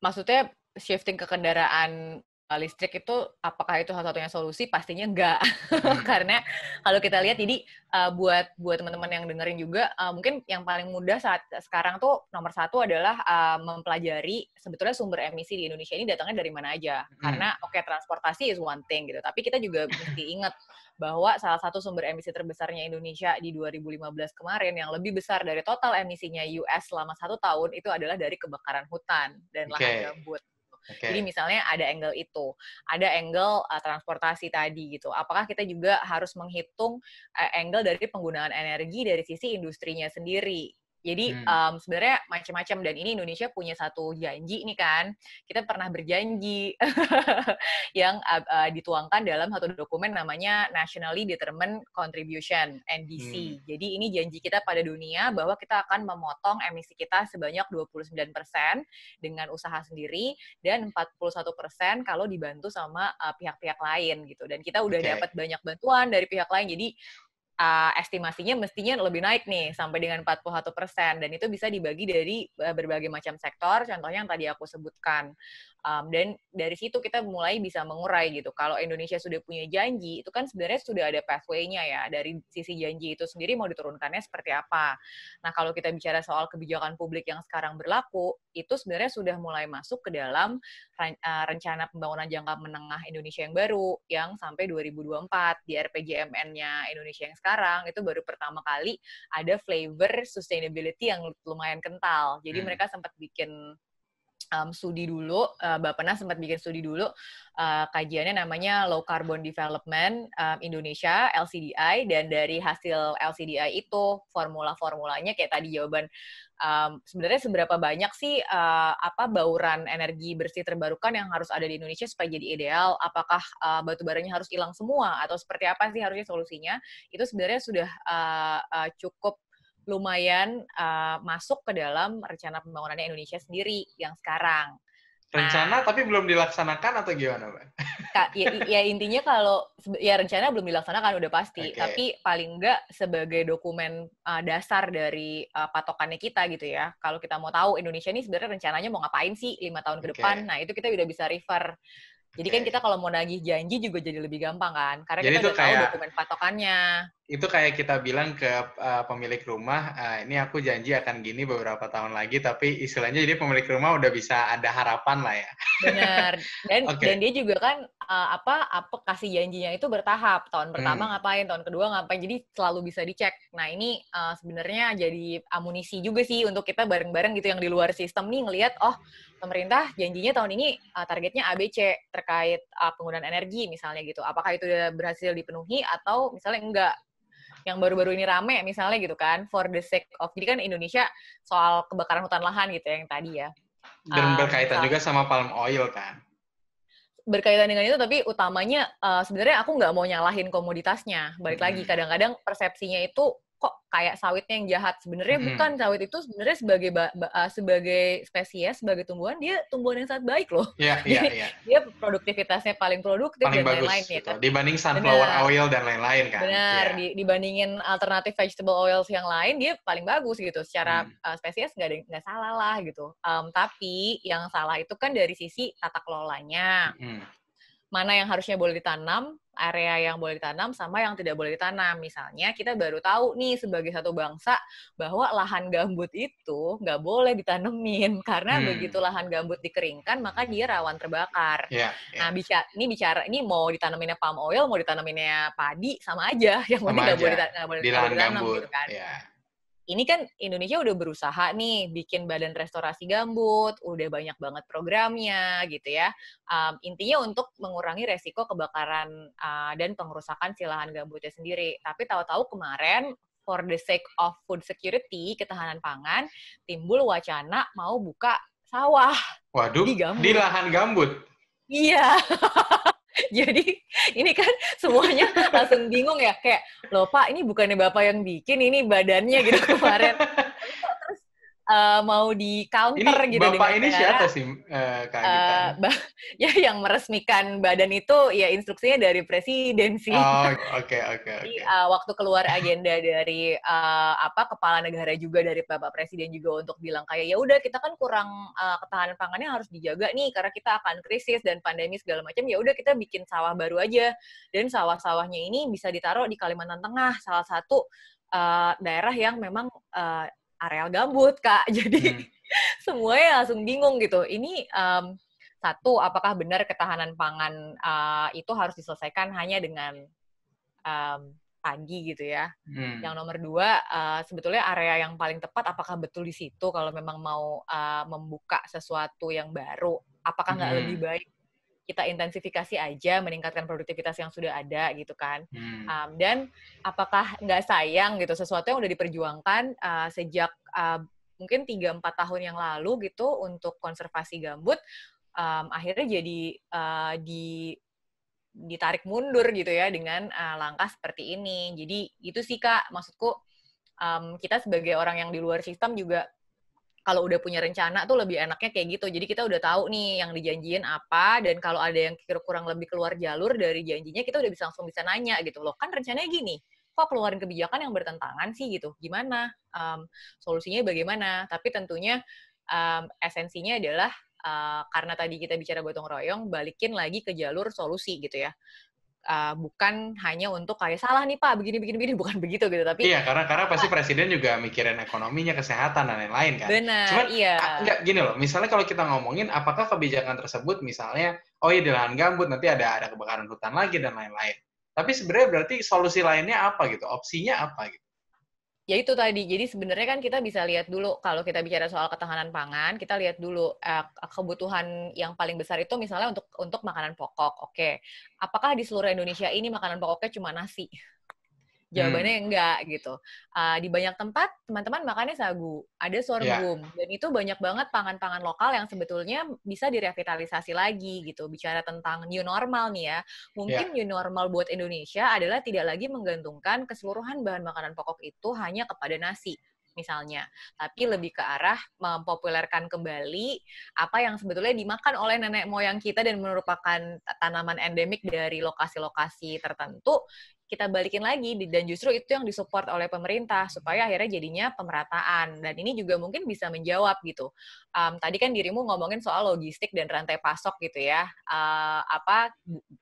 Maksudnya shifting ke kendaraan Eh, listrik itu apakah itu salah satunya solusi? Pastinya enggak. Hmm. [laughs] Karena kalau kita lihat jadi uh, buat buat teman-teman yang dengerin juga uh, mungkin yang paling mudah saat sekarang tuh nomor satu adalah uh, mempelajari sebetulnya sumber emisi di Indonesia ini datangnya dari mana aja. Hmm. Karena oke okay, transportasi is one thing gitu, tapi kita juga [laughs] mesti ingat bahwa salah satu sumber emisi terbesarnya Indonesia di 2015 kemarin yang lebih besar dari total emisinya US selama satu tahun itu adalah dari kebakaran hutan dan lahan okay. gambut. Okay. Jadi misalnya ada angle itu, ada angle uh, transportasi tadi gitu. Apakah kita juga harus menghitung uh, angle dari penggunaan energi dari sisi industrinya sendiri jadi hmm. um, sebenarnya macam-macam dan ini Indonesia punya satu janji nih kan. Kita pernah berjanji [laughs] yang uh, dituangkan dalam satu dokumen namanya Nationally Determined Contribution NDC. Hmm. Jadi ini janji kita pada dunia bahwa kita akan memotong emisi kita sebanyak 29% dengan usaha sendiri dan 41% kalau dibantu sama eh, pihak-pihak uh, lain gitu. Dan kita udah okay. dapat banyak bantuan dari pihak lain. Jadi uh, estimasinya mestinya lebih naik nih sampai dengan 41 persen dan itu bisa dibagi dari eh, berbagai macam sektor contohnya yang tadi aku sebutkan Um, dan dari situ kita mulai bisa mengurai gitu. Kalau Indonesia sudah punya janji, itu kan sebenarnya sudah ada pathway-nya ya. Dari sisi janji itu sendiri mau diturunkannya seperti apa. Nah kalau kita bicara soal kebijakan publik yang sekarang berlaku, itu sebenarnya sudah mulai masuk ke dalam uh, rencana pembangunan jangka menengah Indonesia yang baru, yang sampai 2024 di RPJMN-nya Indonesia yang sekarang, itu baru pertama kali ada flavor sustainability yang lumayan kental. Jadi hmm. mereka sempat bikin um, studi dulu, uh, Mbak sempat bikin studi dulu, uh, kajiannya namanya Low Carbon Development um, Indonesia, LCDI, dan dari hasil LCDI itu formula-formulanya kayak tadi jawaban um, sebenarnya seberapa banyak sih uh, apa bauran energi bersih terbarukan yang harus ada di Indonesia supaya jadi ideal? Apakah uh, batu baranya harus hilang semua atau seperti apa sih harusnya solusinya? Itu sebenarnya sudah uh, uh, cukup lumayan uh, masuk ke dalam rencana pembangunannya Indonesia sendiri yang sekarang. Rencana nah, tapi belum dilaksanakan atau gimana, Mbak? [laughs] ya, ya intinya kalau ya rencana belum dilaksanakan udah pasti, okay. tapi paling enggak sebagai dokumen uh, dasar dari uh, patokannya kita gitu ya. Kalau kita mau tahu Indonesia ini sebenarnya rencananya mau ngapain sih lima tahun ke depan, nah itu kita udah bisa refer jadi okay. kan kita kalau mau nagih janji juga jadi lebih gampang kan, karena jadi kita udah kayak, tahu dokumen patokannya itu kayak kita bilang ke uh, pemilik rumah, uh, ini aku janji akan gini beberapa tahun lagi, tapi istilahnya jadi pemilik rumah udah bisa ada harapan lah ya. Benar. Dan [laughs] okay. dan dia juga kan uh, apa apa kasih janjinya itu bertahap. Tahun pertama hmm. ngapain, tahun kedua ngapain. Jadi selalu bisa dicek. Nah, ini uh, sebenarnya jadi amunisi juga sih untuk kita bareng-bareng gitu yang di luar sistem nih ngelihat oh pemerintah janjinya tahun ini uh, targetnya ABC terkait uh, penggunaan energi misalnya gitu. Apakah itu udah berhasil dipenuhi atau misalnya enggak? yang baru-baru ini rame misalnya gitu kan for the sake of jadi kan Indonesia soal kebakaran hutan lahan gitu ya, yang tadi ya dan um, berkaitan misal, gitu. juga sama palm oil kan berkaitan dengan itu tapi utamanya uh, sebenarnya aku nggak mau nyalahin komoditasnya balik hmm. lagi kadang-kadang persepsinya itu kok kayak sawitnya yang jahat sebenarnya hmm. bukan sawit itu sebenarnya sebagai eh, sebagai spesies sebagai tumbuhan dia tumbuhan yang sangat baik loh yeah, yeah, yeah. dia produktivitasnya paling produktif paling dan lain-lain ya kan dibanding sunflower benar. oil dan lain-lain kan benar yeah. dibandingin alternatif vegetable oils yang lain dia paling bagus gitu secara hmm. uh, spesies nggak nggak salah lah gitu um, tapi yang salah itu kan dari sisi tata kelolanya hmm mana yang harusnya boleh ditanam, area yang boleh ditanam sama yang tidak boleh ditanam. Misalnya kita baru tahu nih sebagai satu bangsa bahwa lahan gambut itu nggak boleh ditanemin karena hmm. begitu lahan gambut dikeringkan maka dia rawan terbakar. Yeah, yeah. Nah bisa ini bicara ini mau ditanaminnya palm oil mau ditanaminnya padi sama aja yang penting nggak boleh, ditanam. di lahan gambut. gitu kan. Yeah ini kan Indonesia udah berusaha nih bikin badan restorasi gambut, udah banyak banget programnya gitu ya. Um, intinya untuk mengurangi resiko kebakaran uh, dan pengerusakan silahan gambutnya sendiri. Tapi tahu-tahu kemarin for the sake of food security, ketahanan pangan, timbul wacana mau buka sawah. Waduh, di, gambut. di lahan gambut. Iya. [laughs] [laughs] Jadi ini kan semuanya langsung bingung ya kayak loh Pak ini bukannya Bapak yang bikin ini badannya gitu kemarin. Eh, mau di counter ini, gitu bapak ini siapa sih uh, kak uh, bah- [laughs] ya yang meresmikan badan itu ya instruksinya dari presiden sih oh, [laughs] oke oke oke waktu keluar agenda dari uh, apa kepala negara juga dari bapak presiden juga untuk bilang kayak ya udah kita kan kurang uh, ketahanan pangannya harus dijaga nih karena kita akan krisis dan pandemi segala macam ya udah kita bikin sawah baru aja dan sawah-sawahnya ini bisa ditaruh di Kalimantan Tengah salah satu uh, daerah yang memang uh, areal gambut kak [laughs] jadi hmm. semuanya langsung bingung gitu ini um, satu apakah benar ketahanan pangan uh, itu harus diselesaikan hanya dengan um, pagi gitu ya hmm. yang nomor dua uh, sebetulnya area yang paling tepat apakah betul di situ kalau memang mau uh, membuka sesuatu yang baru apakah nggak hmm. lebih baik kita intensifikasi aja, meningkatkan produktivitas yang sudah ada gitu kan. Hmm. Um, dan apakah nggak sayang gitu sesuatu yang udah diperjuangkan uh, sejak uh, mungkin 3-4 tahun yang lalu gitu untuk konservasi gambut, um, akhirnya jadi uh, di ditarik mundur gitu ya dengan uh, langkah seperti ini. Jadi itu sih kak, maksudku um, kita sebagai orang yang di luar sistem juga kalau udah punya rencana tuh lebih enaknya kayak gitu. Jadi kita udah tahu nih yang dijanjiin apa dan kalau ada yang kurang lebih keluar jalur dari janjinya kita udah bisa langsung bisa nanya gitu loh. Kan rencananya gini, kok keluarin kebijakan yang bertentangan sih gitu. Gimana? Um, solusinya bagaimana? Tapi tentunya um, esensinya adalah Uh, karena tadi kita bicara gotong royong, balikin lagi ke jalur solusi gitu ya uh, bukan hanya untuk kayak salah nih Pak, begini begini begini [laughs] bukan begitu gitu tapi Iya, karena karena pasti presiden juga mikirin ekonominya, kesehatan dan lain-lain kan. Benar, Cuman, iya. Enggak gini loh, misalnya kalau kita ngomongin apakah kebijakan tersebut misalnya oh iya di lahan gambut nanti ada ada kebakaran hutan lagi dan lain-lain. Tapi sebenarnya berarti solusi lainnya apa gitu? Opsinya apa gitu? ya itu tadi. Jadi sebenarnya kan kita bisa lihat dulu kalau kita bicara soal ketahanan pangan, kita lihat dulu eh, kebutuhan yang paling besar itu misalnya untuk untuk makanan pokok. Oke. Apakah di seluruh Indonesia ini makanan pokoknya cuma nasi? jawabannya hmm. enggak gitu. Uh, di banyak tempat teman-teman makannya sagu, ada iya. sorghum yeah. dan itu banyak banget pangan-pangan lokal yang sebetulnya bisa direvitalisasi lagi gitu. Bicara tentang new normal nih ya, mungkin yeah. new normal buat Indonesia adalah tidak lagi menggantungkan keseluruhan bahan makanan pokok itu hanya kepada nasi misalnya, tapi lebih ke arah mempopulerkan kembali apa yang sebetulnya dimakan oleh nenek moyang kita dan merupakan tanaman endemik dari lokasi-lokasi tertentu kita balikin lagi dan justru itu yang disupport oleh pemerintah supaya akhirnya jadinya pemerataan dan ini juga mungkin bisa menjawab gitu um, tadi kan dirimu ngomongin soal logistik dan rantai pasok gitu ya uh, apa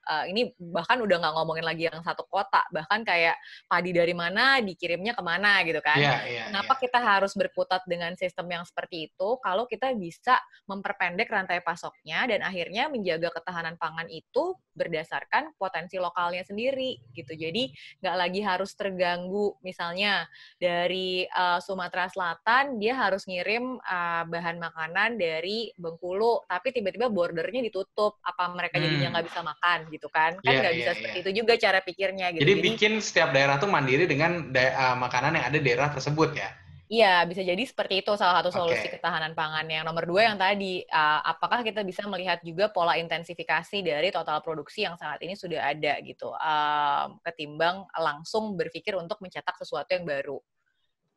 uh, ini bahkan udah nggak ngomongin lagi yang satu kota bahkan kayak padi dari mana dikirimnya kemana gitu kan yeah, yeah, kenapa yeah. kita harus berputat dengan sistem yang seperti itu kalau kita bisa memperpendek rantai pasoknya dan akhirnya menjaga ketahanan pangan itu berdasarkan potensi lokalnya sendiri gitu jadi jadi nggak lagi harus terganggu misalnya dari uh, Sumatera Selatan dia harus ngirim uh, bahan makanan dari Bengkulu, tapi tiba-tiba bordernya ditutup, apa mereka hmm. jadinya nggak bisa makan gitu kan? Kan iya, nggak yeah, bisa yeah, seperti itu juga cara pikirnya. Gitu. Jadi, Jadi bikin setiap daerah tuh mandiri dengan da uh, makanan yang ada di daerah tersebut ya. Iya, bisa jadi seperti itu salah satu solusi okay. ketahanan pangan. Yang nomor dua yang tadi, eh, apakah kita bisa melihat juga pola intensifikasi dari total produksi yang saat ini sudah ada gitu, eh, ketimbang langsung berpikir untuk mencetak sesuatu yang baru.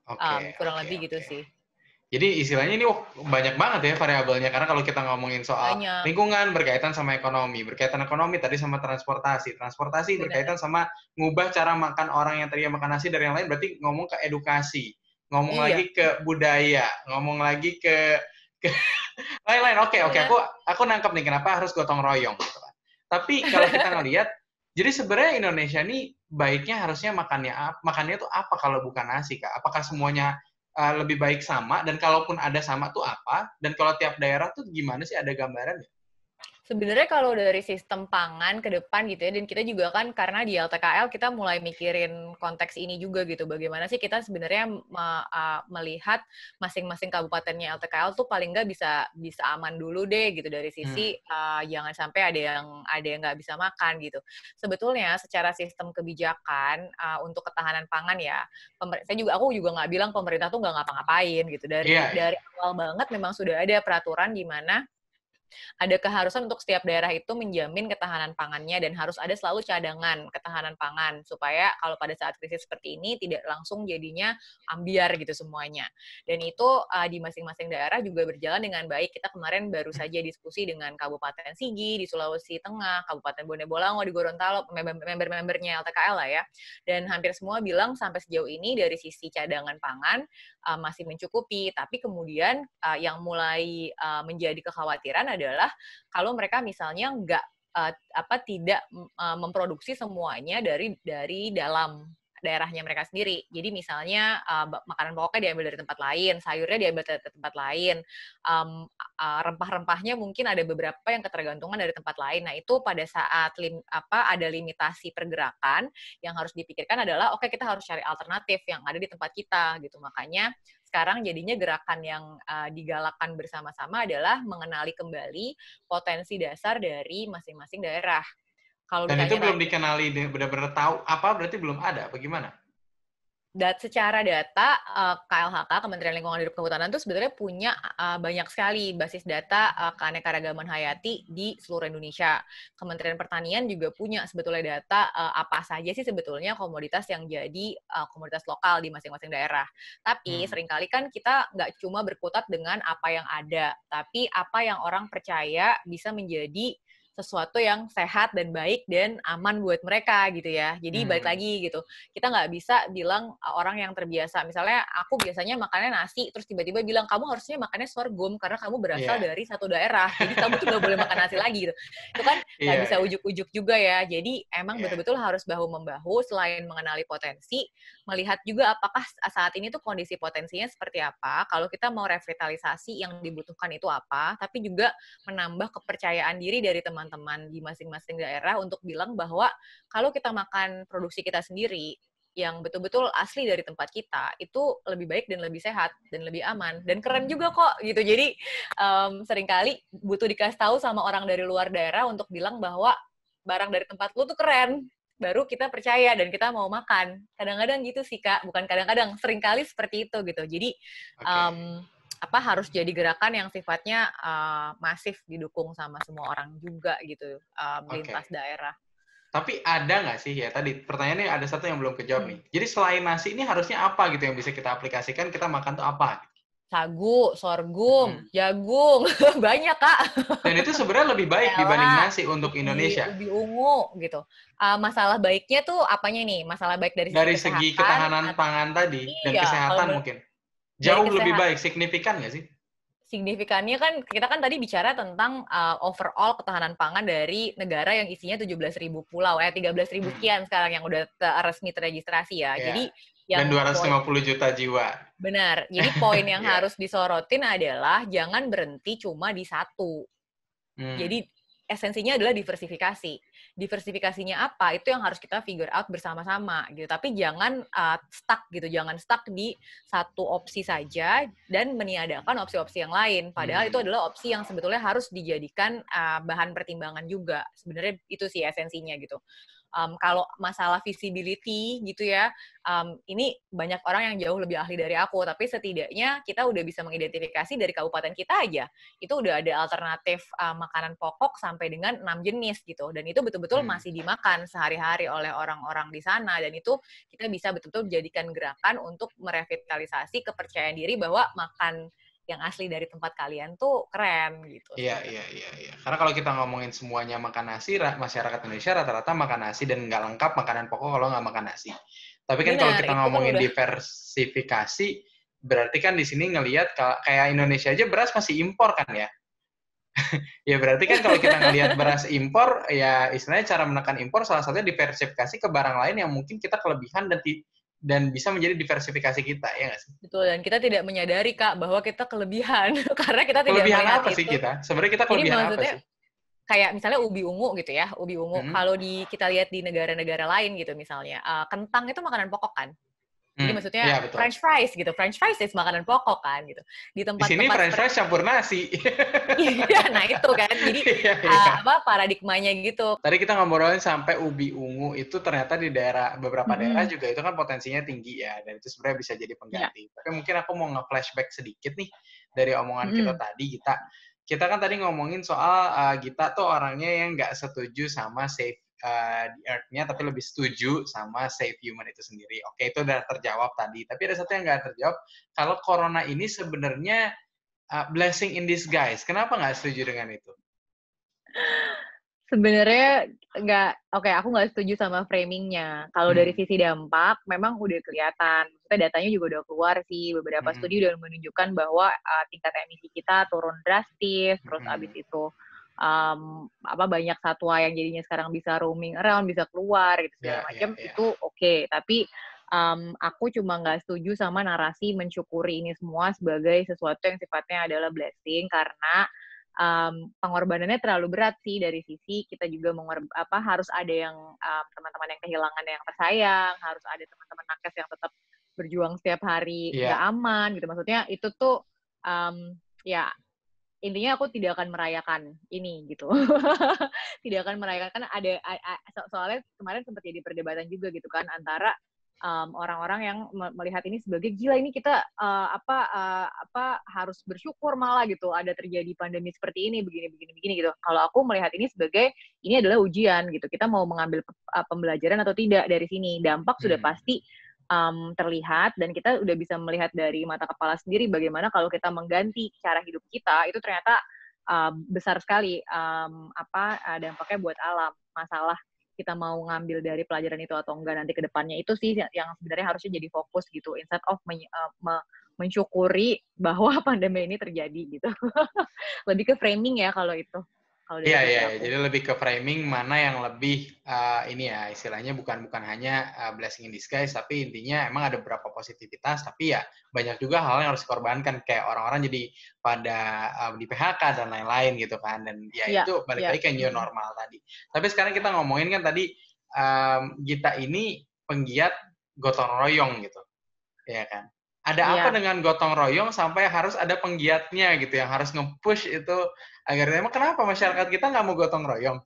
Okay, um, kurang okay, lebih okay. gitu sih. Jadi istilahnya ini oh, banyak banget ya variabelnya karena kalau kita ngomongin soal banyak. lingkungan berkaitan sama ekonomi, berkaitan ekonomi tadi sama transportasi, transportasi Benar. berkaitan sama ngubah cara makan orang yang tadi makan nasi dari yang lain berarti ngomong ke edukasi ngomong iya. lagi ke budaya, ngomong lagi ke [laughs] lain-lain. Oke, oke. Iya. Aku aku nangkep nih kenapa harus gotong royong gitu kan. Tapi kalau kita [laughs] ngelihat jadi sebenarnya Indonesia ini baiknya harusnya makannya makannya tuh apa kalau bukan nasi Kak? Apakah semuanya uh, lebih baik sama dan kalaupun ada sama tuh apa? Dan kalau tiap daerah tuh gimana sih ada gambaran ya? sebenarnya kalau dari sistem pangan ke depan gitu ya, dan kita juga kan karena di LTKL kita mulai mikirin konteks ini juga gitu, bagaimana sih kita sebenarnya me, melihat masing-masing kabupatennya LTKL tuh paling nggak bisa bisa aman dulu deh gitu dari hmm. sisi hmm. uh, jangan sampai ada yang ada yang nggak bisa makan gitu. Sebetulnya secara sistem kebijakan uh, untuk ketahanan pangan ya, saya juga aku juga nggak bilang pemerintah tuh nggak ngapa-ngapain gitu dari yeah. dari awal banget memang sudah ada peraturan di mana ada keharusan untuk setiap daerah itu menjamin ketahanan pangannya dan harus ada selalu cadangan ketahanan pangan supaya kalau pada saat krisis seperti ini tidak langsung jadinya ambiar gitu semuanya. Dan itu uh, di masing-masing daerah juga berjalan dengan baik. Kita kemarin baru saja diskusi dengan Kabupaten Sigi di Sulawesi Tengah, Kabupaten Bone Bolango di Gorontalo, member-membernya LTKL lah ya. Dan hampir semua bilang sampai sejauh ini dari sisi cadangan pangan Eh, masih mencukupi, tapi kemudian uh, yang mulai uh, menjadi kekhawatiran adalah kalau mereka misalnya nggak uh, apa tidak uh, memproduksi semuanya dari dari dalam daerahnya mereka sendiri. Jadi misalnya uh, makanan pokoknya diambil dari tempat lain, sayurnya diambil dari tempat lain, um, uh, rempah-rempahnya mungkin ada beberapa yang ketergantungan dari tempat lain. Nah itu pada saat lim, apa ada limitasi pergerakan yang harus dipikirkan adalah oke okay, kita harus cari alternatif yang ada di tempat kita gitu. Makanya sekarang jadinya gerakan yang uh, eh, digalakkan bersama-sama adalah mengenali kembali potensi dasar dari masing-masing daerah kalau Dan itu belum dikenali benar-benar tahu apa berarti belum ada Bagaimana? dat secara data uh, eh, KLHK Kementerian Lingkungan Hidup Kehutanan itu sebenarnya punya uh, banyak sekali basis data uh, keanekaragaman hayati di seluruh Indonesia. Kementerian Pertanian juga punya sebetulnya data uh, apa saja sih sebetulnya komoditas yang jadi uh, komoditas lokal di masing-masing daerah. Tapi hmm. seringkali kan kita nggak cuma berkutat dengan apa yang ada, tapi apa yang orang percaya bisa menjadi sesuatu yang sehat dan baik dan aman buat mereka gitu ya. Jadi hmm. balik lagi gitu, kita nggak bisa bilang orang yang terbiasa. Misalnya aku biasanya makannya nasi, terus tiba-tiba bilang kamu harusnya makannya sorghum karena kamu berasal yeah. dari satu daerah, jadi kamu tuh nggak boleh makan nasi lagi gitu. Itu kan [laughs] iya, nggak yeah, bisa iya. ujuk-ujuk juga ya. Jadi emang yeah. betul-betul harus bahu membahu selain mengenali potensi, melihat juga apakah saat ini tuh kondisi potensinya seperti apa. Kalau kita mau revitalisasi yang dibutuhkan itu apa, tapi juga menambah kepercayaan diri dari teman teman-teman di masing-masing daerah untuk bilang bahwa kalau kita makan produksi kita sendiri yang betul-betul asli dari tempat kita itu lebih baik dan lebih sehat dan lebih aman dan keren juga kok gitu jadi um, seringkali butuh dikasih tahu sama orang dari luar daerah untuk bilang bahwa barang dari tempat lu tuh keren baru kita percaya dan kita mau makan. Kadang-kadang gitu sih kak, bukan kadang-kadang, seringkali seperti itu gitu. Jadi okay. um, apa harus jadi gerakan yang sifatnya uh, masif didukung sama semua orang juga gitu uh, melintas okay. daerah. Tapi ada nggak sih ya tadi pertanyaannya ada satu yang belum kejawab hmm. nih. Jadi selain nasi ini harusnya apa gitu yang bisa kita aplikasikan kita makan tuh apa? Sagu, sorghum, hmm. jagung, [laughs] banyak kak. Dan itu sebenarnya lebih baik Yalah. dibanding nasi untuk Indonesia. Ubi, ubi ungu gitu. Uh, masalah baiknya tuh apanya nih? Masalah baik dari segi dari segi ketahanan pangan tadi iya, dan kesehatan mungkin jauh lebih baik signifikan nggak sih signifikannya kan kita kan tadi bicara tentang uh, overall ketahanan pangan dari negara yang isinya 17.000 pulau eh 13.000 hmm. sekian sekarang yang udah resmi terregistrasi ya. Yeah. Jadi yang dan 250 poin, juta jiwa. Benar. Jadi poin [laughs] yang yeah. harus disorotin adalah jangan berhenti cuma di satu. Hmm. Jadi esensinya adalah diversifikasi. Diversifikasinya apa? Itu yang harus kita figure out bersama-sama gitu. Tapi jangan uh, stuck gitu, jangan stuck di satu opsi saja dan meniadakan opsi-opsi yang lain. Padahal hmm. itu adalah opsi yang sebetulnya harus dijadikan uh, bahan pertimbangan juga. Sebenarnya itu sih esensinya gitu um, kalau masalah visibility gitu ya, um, ini banyak orang yang jauh lebih ahli dari aku, tapi setidaknya kita udah bisa mengidentifikasi dari kabupaten kita aja, itu udah ada alternatif um, makanan pokok sampai dengan enam jenis gitu, dan itu betul-betul hmm. masih dimakan sehari-hari oleh orang-orang di sana, dan itu kita bisa betul-betul jadikan gerakan untuk merevitalisasi kepercayaan diri bahwa makan yang asli dari tempat kalian tuh keren gitu. Iya iya iya. iya. Karena kalau kita ngomongin semuanya makan nasi, masyarakat Indonesia rata-rata makan nasi dan nggak lengkap makanan pokok kalau nggak makan nasi. Tapi kan Benar, kalau kita ngomongin udah. diversifikasi, berarti kan di sini ngelihat kayak Indonesia aja beras masih impor kan ya? [laughs] ya berarti kan kalau kita ngelihat beras impor, ya istilahnya cara menekan impor salah satunya diversifikasi ke barang lain yang mungkin kita kelebihan dan dan bisa menjadi diversifikasi kita ya nggak sih? Betul dan kita tidak menyadari kak bahwa kita kelebihan [laughs] karena kita tidak kelebihan apa itu. sih kita? Sebenarnya kita kelebihan Jadi, apa sih? Kayak misalnya ubi ungu gitu ya, ubi ungu. Hmm. Kalau di kita lihat di negara-negara lain gitu misalnya, uh, kentang itu makanan pokok kan? Jadi hmm. maksudnya ya, French fries gitu. French fries is makanan pokok kan gitu. Di tempat Di sini tempat French fries campur nasi. [laughs] Iya, nah itu kan. Jadi ya, ya. Uh, apa paradigmanya gitu. Tadi kita ngobrolin sampai ubi ungu itu ternyata di daerah beberapa hmm. daerah juga itu kan potensinya tinggi ya dan itu sebenarnya bisa jadi pengganti. Ya. Tapi mungkin aku mau nge-flashback sedikit nih dari omongan hmm. kita tadi kita kita kan tadi ngomongin soal uh, Gita tuh orangnya yang nggak setuju sama safe uh, di Earth-nya, tapi lebih setuju sama save human itu sendiri. Oke, itu udah terjawab tadi. Tapi ada satu yang nggak terjawab. Kalau corona ini sebenarnya uh, blessing in disguise. Kenapa nggak setuju dengan itu? Sebenarnya nggak, oke, okay, aku nggak setuju sama framingnya. Kalau hmm. dari sisi dampak, memang udah kelihatan. Maksudnya datanya juga udah keluar sih. Beberapa hmm. studi udah menunjukkan bahwa uh, tingkat emisi kita turun drastis. Terus hmm. abis itu um, apa banyak satwa yang jadinya sekarang bisa roaming around, bisa keluar gitu segala yeah, macam yeah, yeah. itu oke. Okay. Tapi um, aku cuma nggak setuju sama narasi mensyukuri ini semua sebagai sesuatu yang sifatnya adalah blessing karena um, pengorbanannya terlalu berat sih dari sisi kita juga mengorb apa harus ada yang teman teman-teman yang kehilangan yang tersayang, harus ada teman-teman nakes yang tetap berjuang setiap hari yeah. gak aman gitu maksudnya itu tuh um, ya intinya aku tidak akan merayakan ini gitu [laughs] tidak akan merayakan kan ada so soalnya kemarin sempat jadi perdebatan juga gitu kan antara um, orang-orang um, yang melihat ini sebagai gila ini kita uh, apa uh, apa harus bersyukur malah gitu ada terjadi pandemi seperti ini begini begini begini gitu kalau aku melihat ini sebagai ini adalah ujian gitu kita mau mengambil uh, pembelajaran atau tidak dari sini dampak hmm. sudah pasti um, terlihat dan kita udah bisa melihat dari mata kepala sendiri bagaimana kalau kita mengganti cara hidup kita itu ternyata uh, besar sekali um, apa eh, dampaknya buat alam masalah kita mau ngambil dari pelajaran itu atau enggak nanti ke depannya itu sih ya, yang sebenarnya harusnya jadi fokus gitu instead of men, uh, eh, me, mensyukuri bahwa [laughs] pandemi ini terjadi gitu [laughs] lebih ke framing ya kalau itu Iya iya, jadi lebih ke framing mana yang lebih uh, ini ya istilahnya bukan bukan hanya uh, blessing in disguise tapi intinya emang ada beberapa positivitas tapi ya banyak juga hal yang harus dikorbankan kayak orang-orang jadi pada uh, di PHK dan lain-lain gitu kan dan ya, yeah, itu balik iya. lagi ke new normal tadi. Tapi sekarang kita ngomongin kan tadi um, kita ini penggiat gotong royong gitu, ya kan? Ada ya. apa iya. dengan gotong royong sampai harus ada penggiatnya gitu yang harus nge-push itu akhirnya emang kenapa masyarakat kita nggak mau gotong royong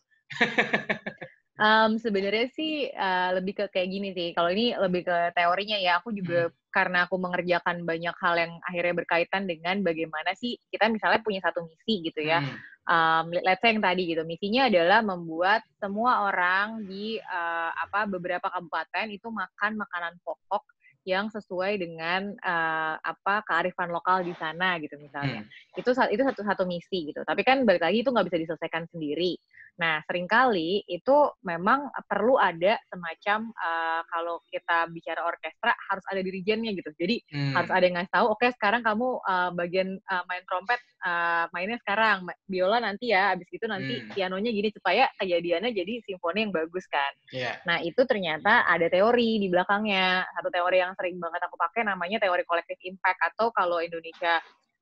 Um, Sebenarnya sih uh, lebih ke kayak gini sih. Kalau ini lebih ke teorinya ya. Aku juga hmm. karena aku mengerjakan banyak hal yang akhirnya berkaitan dengan bagaimana sih kita misalnya punya satu misi gitu ya. Hmm. Um, let's say yang tadi gitu. Misinya adalah membuat semua orang di uh, apa beberapa kabupaten itu makan makanan pokok yang sesuai dengan uh, apa kearifan lokal di sana gitu misalnya. Hmm. Itu itu satu satu misi gitu. Tapi kan balik lagi itu nggak bisa diselesaikan sendiri. Nah, seringkali itu memang perlu ada semacam uh, kalau kita bicara orkestra harus ada dirijennya gitu. Jadi hmm. harus ada yang ngasih tahu, oke okay, sekarang kamu uh, bagian uh, main trompet uh, mainnya sekarang, biola nanti ya, abis itu nanti hmm. pianonya gini supaya kejadiannya jadi simfoni yang bagus kan. Yeah. Nah, itu ternyata hmm. ada teori di belakangnya. Satu teori yang sering banget aku pakai namanya teori collective impact atau kalau Indonesia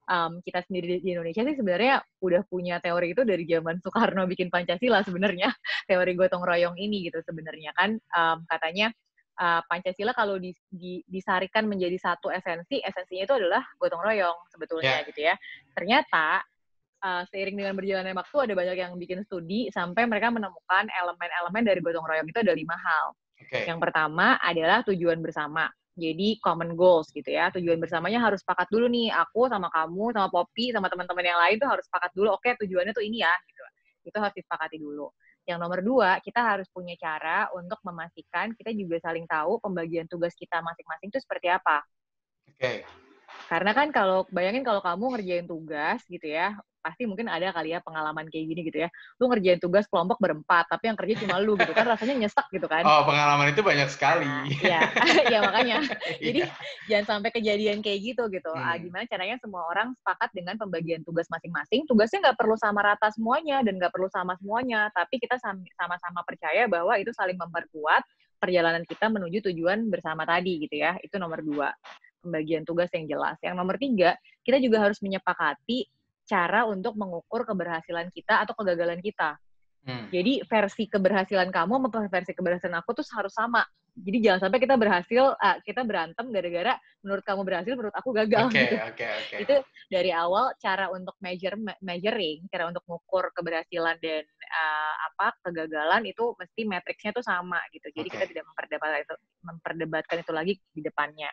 um, kita sendiri di Indonesia sih sebenarnya udah punya teori itu dari zaman Soekarno bikin Pancasila sebenarnya [laughs] teori gotong royong ini gitu sebenarnya kan um, katanya uh, Pancasila kalau di, di, disarikan menjadi satu esensi esensinya itu adalah gotong royong sebetulnya yeah. gitu ya ternyata uh, seiring dengan berjalannya waktu ada banyak yang bikin studi sampai mereka menemukan elemen-elemen dari gotong royong itu ada lima hal okay. yang pertama adalah tujuan bersama jadi common goals gitu ya. Tujuan bersamanya harus sepakat dulu nih. Aku sama kamu, sama Poppy, sama teman-teman yang lain tuh harus sepakat dulu. Oke, tujuannya tuh ini ya gitu. Itu harus disepakati dulu. Yang nomor dua, kita harus punya cara untuk memastikan kita juga saling tahu pembagian tugas kita masing-masing itu seperti apa. Oke. Okay. Karena kan kalau bayangin kalau kamu ngerjain tugas gitu ya, pasti mungkin ada kali ya pengalaman kayak gini gitu ya. Lu ngerjain tugas kelompok berempat, tapi yang kerja cuma lu gitu kan rasanya nyesek gitu kan. Oh, pengalaman itu banyak sekali. Nah, iya, [laughs] ya makanya. [laughs] Jadi iya. jangan sampai kejadian kayak gitu gitu. Ah, hmm. Ah, gimana caranya semua orang sepakat dengan pembagian tugas masing-masing. Tugasnya nggak perlu sama rata semuanya dan nggak perlu sama semuanya, tapi kita sama-sama percaya bahwa itu saling memperkuat perjalanan kita menuju tujuan bersama tadi gitu ya. Itu nomor dua pembagian tugas yang jelas. Yang nomor tiga, kita juga harus menyepakati cara untuk mengukur keberhasilan kita atau kegagalan kita. Hmm. Jadi versi keberhasilan kamu sama versi keberhasilan aku tuh harus sama. Jadi jangan sampai kita berhasil, uh, kita berantem gara-gara menurut kamu berhasil, menurut aku gagal. Okay, gitu. okay, Itu dari awal cara untuk measure measuring, cara untuk mengukur keberhasilan dan uh, apa kegagalan itu mesti matriksnya tuh sama gitu. Jadi okay. kita tidak memperdebatkan itu, memperdebatkan itu lagi di depannya.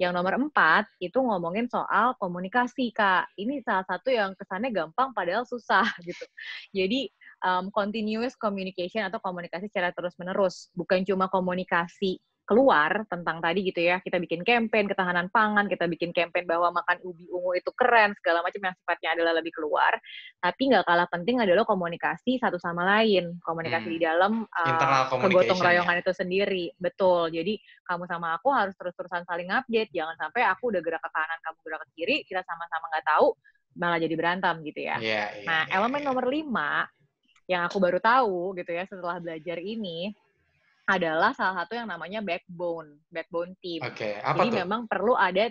Yang nomor empat itu ngomongin soal komunikasi kak. Ini salah satu yang kesannya gampang padahal susah [laughs] gitu. Jadi um, continuous communication atau komunikasi secara terus menerus, bukan cuma komunikasi keluar tentang tadi gitu ya, kita bikin campaign ketahanan pangan, kita bikin campaign bahwa makan ubi ungu itu keren, segala macam yang sifatnya adalah lebih keluar. Tapi nggak kalah penting adalah komunikasi satu sama lain, komunikasi hmm. di dalam uh, kegotong royongan ya. itu sendiri. Betul. Jadi kamu sama aku harus terus-terusan saling update, jangan sampai aku udah gerak ke kanan, kamu gerak ke kiri, kita sama-sama nggak tahu malah jadi berantem gitu ya. Yeah, yeah, nah, yeah, elemen yeah. nomor lima yang aku baru tahu gitu ya setelah belajar ini adalah salah satu yang namanya backbone, backbone team. Oke, okay, apa Jadi tuh? memang perlu ada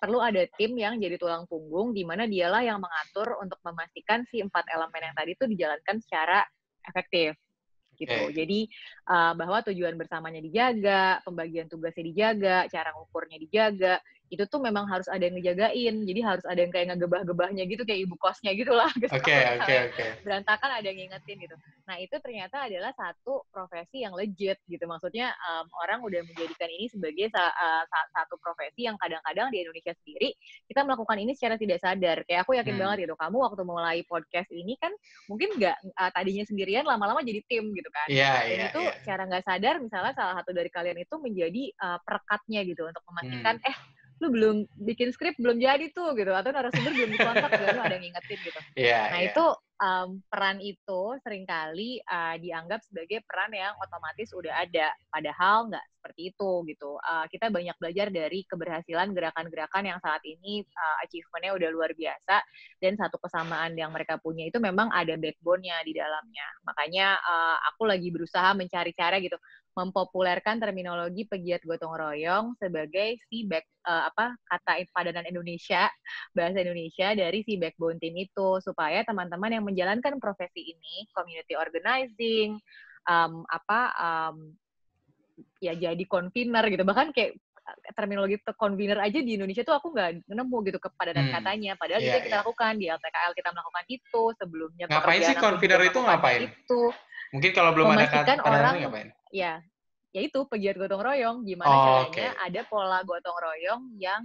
perlu ada tim yang jadi tulang punggung di mana dialah yang mengatur untuk memastikan si empat elemen yang tadi itu dijalankan secara efektif gitu. Okay. Jadi uh, bahwa tujuan bersamanya dijaga, pembagian tugasnya dijaga, cara ngukurnya dijaga itu tuh memang harus ada yang ngejagain jadi harus ada yang kayak ngegebah-gebahnya gitu kayak ibu kosnya gitu lah [laughs] gitu. oke oke oke berantakan ada yang ngingetin gitu nah itu ternyata adalah satu profesi yang legit gitu maksudnya um, orang udah menjadikan ini sebagai sa uh, sa satu profesi yang kadang-kadang di Indonesia sendiri kita melakukan ini secara tidak sadar kayak aku yakin hmm. banget gitu kamu waktu mulai podcast ini kan mungkin nggak uh, tadinya sendirian lama-lama jadi tim gitu kan yeah, iya. yeah, itu yeah. secara nggak sadar misalnya salah satu dari kalian itu menjadi uh, perekatnya gitu untuk memastikan hmm. eh lu belum bikin skrip belum jadi tuh gitu atau narasumber belum dikontak gitu lu ada yang ngingetin gitu. Yeah, nah yeah. itu um, peran itu seringkali uh, dianggap sebagai peran yang otomatis udah ada padahal nggak seperti itu gitu. Uh, kita banyak belajar dari keberhasilan gerakan-gerakan yang saat ini uh, achievementnya udah luar biasa dan satu kesamaan yang mereka punya itu memang ada backbone-nya di dalamnya. Makanya uh, aku lagi berusaha mencari cara gitu mempopulerkan terminologi pegiat gotong royong sebagai si back uh, apa kata padanan Indonesia bahasa Indonesia dari si backbone team itu supaya teman-teman yang menjalankan profesi ini community organizing um, apa um, ya jadi konvener gitu bahkan kayak terminologi convener aja di Indonesia tuh aku nggak nemu gitu kepadatan hmm. katanya. Padahal yeah, itu kita iya. lakukan di LTKL kita melakukan itu sebelumnya. Ngapain sih convener itu ngapain? Itu mungkin kalau belum ada kata, orang ngapain? Ya, ya, itu pegiat gotong royong. Gimana oh, caranya okay. ada pola gotong royong yang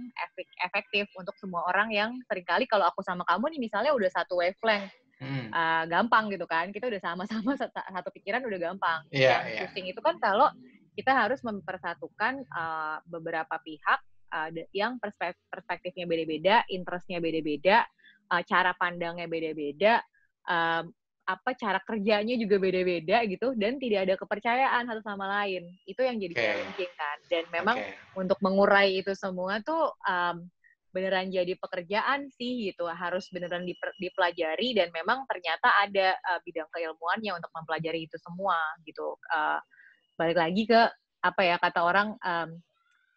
efektif untuk semua orang yang seringkali kalau aku sama kamu nih misalnya udah satu wavelength hmm. uh, gampang gitu kan kita udah sama-sama [laughs] satu pikiran udah gampang yeah, yang yeah. pusing itu kan kalau kita harus mempersatukan uh, beberapa pihak uh, yang perspektifnya beda-beda, interestnya beda-beda, uh, cara pandangnya beda-beda, uh, apa cara kerjanya juga beda-beda gitu, dan tidak ada kepercayaan satu sama lain. Itu yang jadi okay. challenging kan. Dan memang okay. untuk mengurai itu semua tuh um, beneran jadi pekerjaan sih gitu, harus beneran dipelajari dan memang ternyata ada uh, bidang keilmuannya untuk mempelajari itu semua gitu. Uh, balik lagi ke apa ya kata orang um,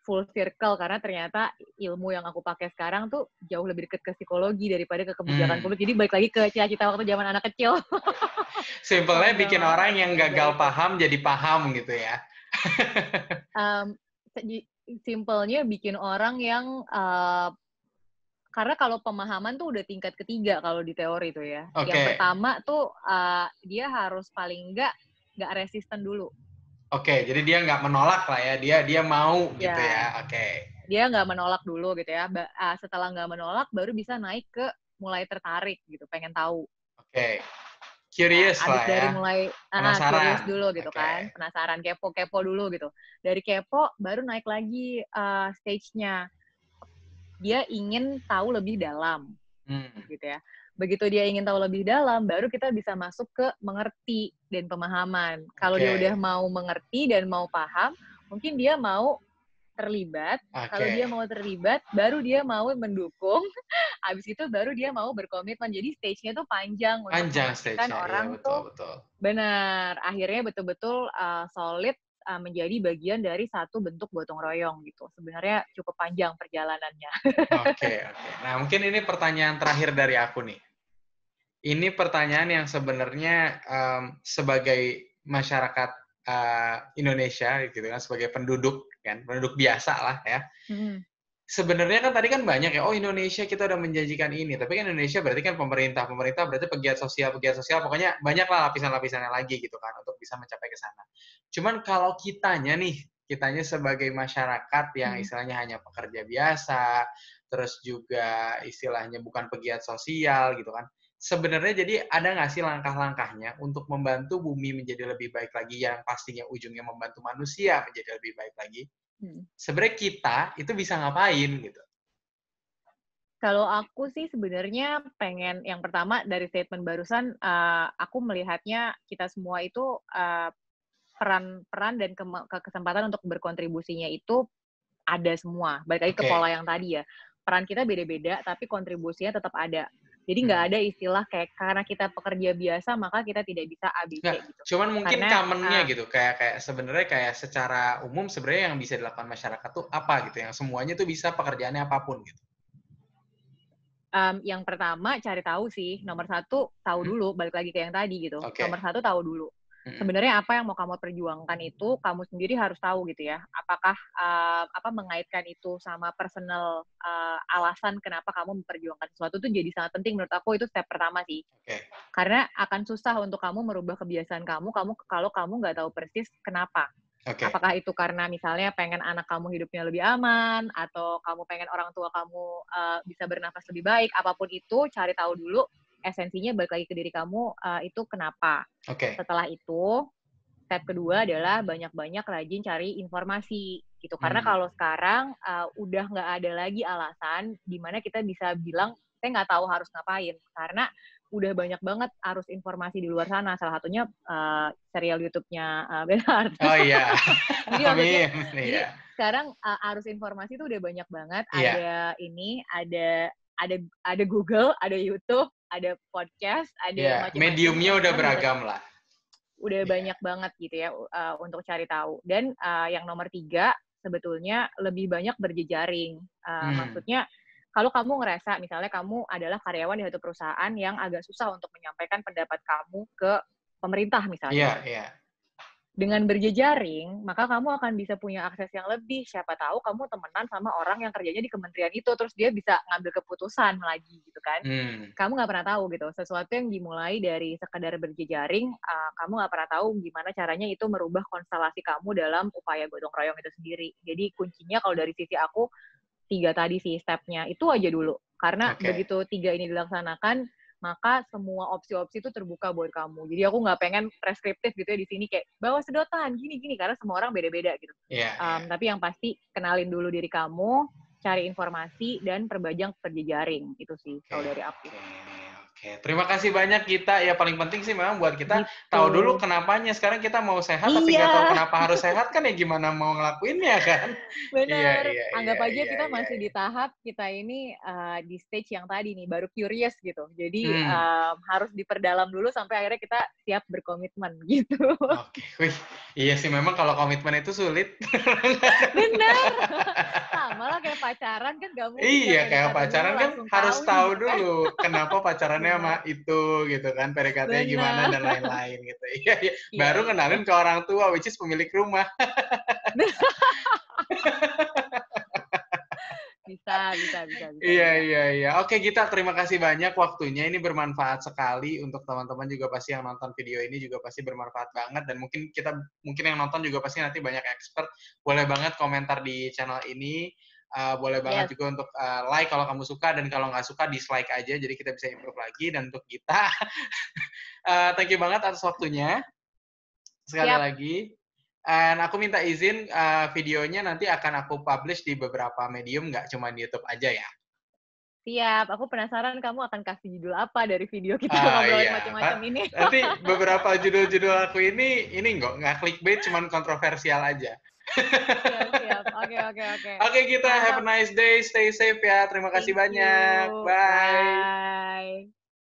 full circle karena ternyata ilmu yang aku pakai sekarang tuh jauh lebih dekat ke psikologi daripada ke kebijakan hmm. Jadi balik lagi ke cita-cita waktu zaman anak kecil. [laughs] Simpelnya bikin nah. orang yang gagal paham jadi paham gitu ya. um, [laughs] simpelnya bikin orang yang uh, karena kalau pemahaman tuh udah tingkat ketiga kalau di teori itu ya. Okay. Yang pertama tuh uh, dia harus paling enggak nggak resisten dulu Oke, okay, jadi dia nggak menolak lah ya, dia dia mau yeah. gitu iya. ya, oke. Okay. Dia nggak menolak dulu gitu ya, ah, setelah nggak menolak baru bisa naik ke mulai tertarik gitu, pengen tahu. Oke, okay. curious nah, lah ya. dari mulai ah, penasaran. Ah, dulu gitu okay. kan, penasaran, kepo-kepo dulu gitu. Dari kepo baru naik lagi uh, stage-nya, dia ingin tahu lebih dalam, hmm. gitu ya begitu dia ingin tahu lebih dalam baru kita bisa masuk ke mengerti dan pemahaman kalau okay. dia udah mau mengerti dan mau paham mungkin dia mau terlibat okay. kalau dia mau terlibat baru dia mau mendukung [laughs] habis itu baru dia mau berkomitmen jadi stage-nya tuh panjang panjang stage-nya iya, orang iya, betul, tuh betul. benar akhirnya betul-betul uh, solid eh, menjadi bagian dari satu bentuk gotong royong gitu. Sebenarnya cukup panjang perjalanannya. [laughs] Oke, okay, oke. Okay. Nah, mungkin ini pertanyaan terakhir dari aku nih ini pertanyaan yang sebenarnya um, sebagai masyarakat uh, Indonesia gitu kan sebagai penduduk kan penduduk biasa lah ya hmm. sebenarnya kan tadi kan banyak ya oh Indonesia kita udah menjanjikan ini tapi kan Indonesia berarti kan pemerintah pemerintah berarti pegiat sosial pegiat sosial pokoknya banyak lah lapisan-lapisannya lagi gitu kan untuk bisa mencapai ke sana cuman kalau kitanya nih kitanya sebagai masyarakat yang mm-hmm. istilahnya hanya pekerja biasa terus juga istilahnya bukan pegiat sosial gitu kan sebenarnya jadi ada nggak sih langkah-langkahnya untuk membantu bumi menjadi lebih baik lagi yang pastinya ujungnya membantu manusia menjadi lebih baik lagi hmm. sebenarnya kita itu bisa ngapain gitu kalau aku sih sebenarnya pengen yang pertama dari statement barusan uh, aku melihatnya kita semua itu eh, peran peran-peran dan ke, kesempatan untuk berkontribusinya itu ada semua balik lagi okay. ke pola yang tadi ya peran kita beda-beda tapi kontribusinya tetap ada jadi nggak hmm. ada istilah kayak karena kita pekerja biasa maka kita tidak bisa ABC nah, gitu. Cuman mungkin kamennya uh, nah gitu kayak kayak sebenarnya kayak secara umum sebenarnya yang bisa dilakukan masyarakat tuh apa gitu yang semuanya tuh bisa pekerjaannya apapun gitu. Um, yang pertama cari tahu sih nomor satu tahu hmm. dulu balik lagi ke yang tadi gitu. Okay. Nomor satu tahu dulu sebenarnya apa yang mau kamu perjuangkan itu kamu sendiri harus tahu gitu ya apakah uh, apa mengaitkan itu sama personal uh, alasan kenapa kamu memperjuangkan sesuatu itu jadi sangat penting menurut aku itu step pertama sih okay. karena akan susah untuk kamu merubah kebiasaan kamu kamu kalau kamu nggak tahu persis kenapa Okay. Apakah itu karena misalnya pengen anak kamu hidupnya lebih aman, atau kamu pengen orang tua kamu uh, bisa bernafas lebih baik, apapun itu, cari tahu dulu esensinya balik lagi ke diri kamu uh, itu kenapa. Okay. Setelah itu step kedua adalah banyak-banyak rajin cari informasi gitu. Karena hmm. kalau sekarang uh, udah nggak ada lagi alasan di mana kita bisa bilang saya nggak tahu harus ngapain karena udah banyak banget arus informasi di luar sana. Salah satunya uh, serial YouTube-nya uh, Bernard. Oh iya. [laughs] jadi jadi iya. sekarang uh, arus informasi itu udah banyak banget. Yeah. Ada ini, ada ada ada Google, ada YouTube, ada podcast, ada yeah, macam Mediumnya gitu. udah beragam lah. Udah yeah. banyak banget gitu ya uh, untuk cari tahu. Dan uh, yang nomor tiga sebetulnya lebih banyak berjejaring. Uh, hmm. Maksudnya kalau kamu ngerasa misalnya kamu adalah karyawan di satu perusahaan yang agak susah untuk menyampaikan pendapat kamu ke pemerintah misalnya. Yeah, yeah dengan berjejaring, maka kamu akan bisa punya akses yang lebih. Siapa tahu kamu temenan sama orang yang kerjanya di kementerian itu, terus dia bisa ngambil keputusan lagi gitu kan. Hmm. Kamu nggak pernah tahu gitu. Sesuatu yang dimulai dari sekedar berjejaring, uh, kamu nggak pernah tahu gimana caranya itu merubah konstelasi kamu dalam upaya gotong royong itu sendiri. Jadi kuncinya kalau dari sisi aku, tiga tadi sih stepnya. Itu aja dulu. Karena okay. begitu tiga ini dilaksanakan, maka semua opsi-opsi itu terbuka buat kamu. Jadi aku nggak pengen preskriptif gitu ya di sini kayak bawa sedotan gini-gini karena semua orang beda-beda gitu. Yeah, iya, iya. Um, tapi yang pasti kenalin dulu diri kamu, cari informasi dan perbajang kerja jaring itu sih kalau dari aku. Okay. Oke, terima kasih banyak kita. Ya paling penting sih memang buat kita gitu. tahu dulu kenapanya. Sekarang kita mau sehat iya. tapi nggak tahu kenapa harus sehat kan ya gimana mau ngelakuinnya kan. Benar. Iya, iya, iya Anggap iya, aja iya, kita iya, masih iya. di tahap kita ini uh, di stage yang tadi nih baru curious gitu. Jadi hmm. um, harus diperdalam dulu sampai akhirnya kita siap berkomitmen [laughs] gitu. Oke, Wih, iya sih memang kalau komitmen itu sulit. Benar. [laughs] Sama nah, kayak pacaran kan gak mungkin. Iya kan ya, kayak pacaran kan harus tahu kan. dulu kenapa pacarannya hubungannya sama itu gitu kan PDKT-nya gimana dan lain-lain gitu [laughs] iya, iya. iya baru kenalin ke orang tua which is pemilik rumah [laughs] bisa, bisa, bisa, bisa. Iya, iya, iya. Oke, kita terima kasih banyak waktunya. Ini bermanfaat sekali untuk teman-teman juga pasti yang nonton video ini juga pasti bermanfaat banget dan mungkin kita mungkin yang nonton juga pasti nanti banyak expert. Boleh banget komentar di channel ini uh, boleh banget yes. juga untuk uh, like kalau kamu suka dan kalau nggak suka dislike aja jadi kita bisa improve lagi dan untuk kita uh, [laughs] thank you banget atas waktunya sekali yep. lagi dan aku minta izin uh, videonya nanti akan aku publish di beberapa medium nggak cuma di YouTube aja ya Siap, aku penasaran kamu akan kasih judul apa dari video kita uh, iya. macam-macam ini. Nanti [laughs] beberapa judul-judul aku ini, ini nggak nggak clickbait, cuman kontroversial aja. [laughs] Oke, oke, oke. Oke, kita have a nice day, stay safe ya. Terima kasih Thank banyak. You. Bye. Bye.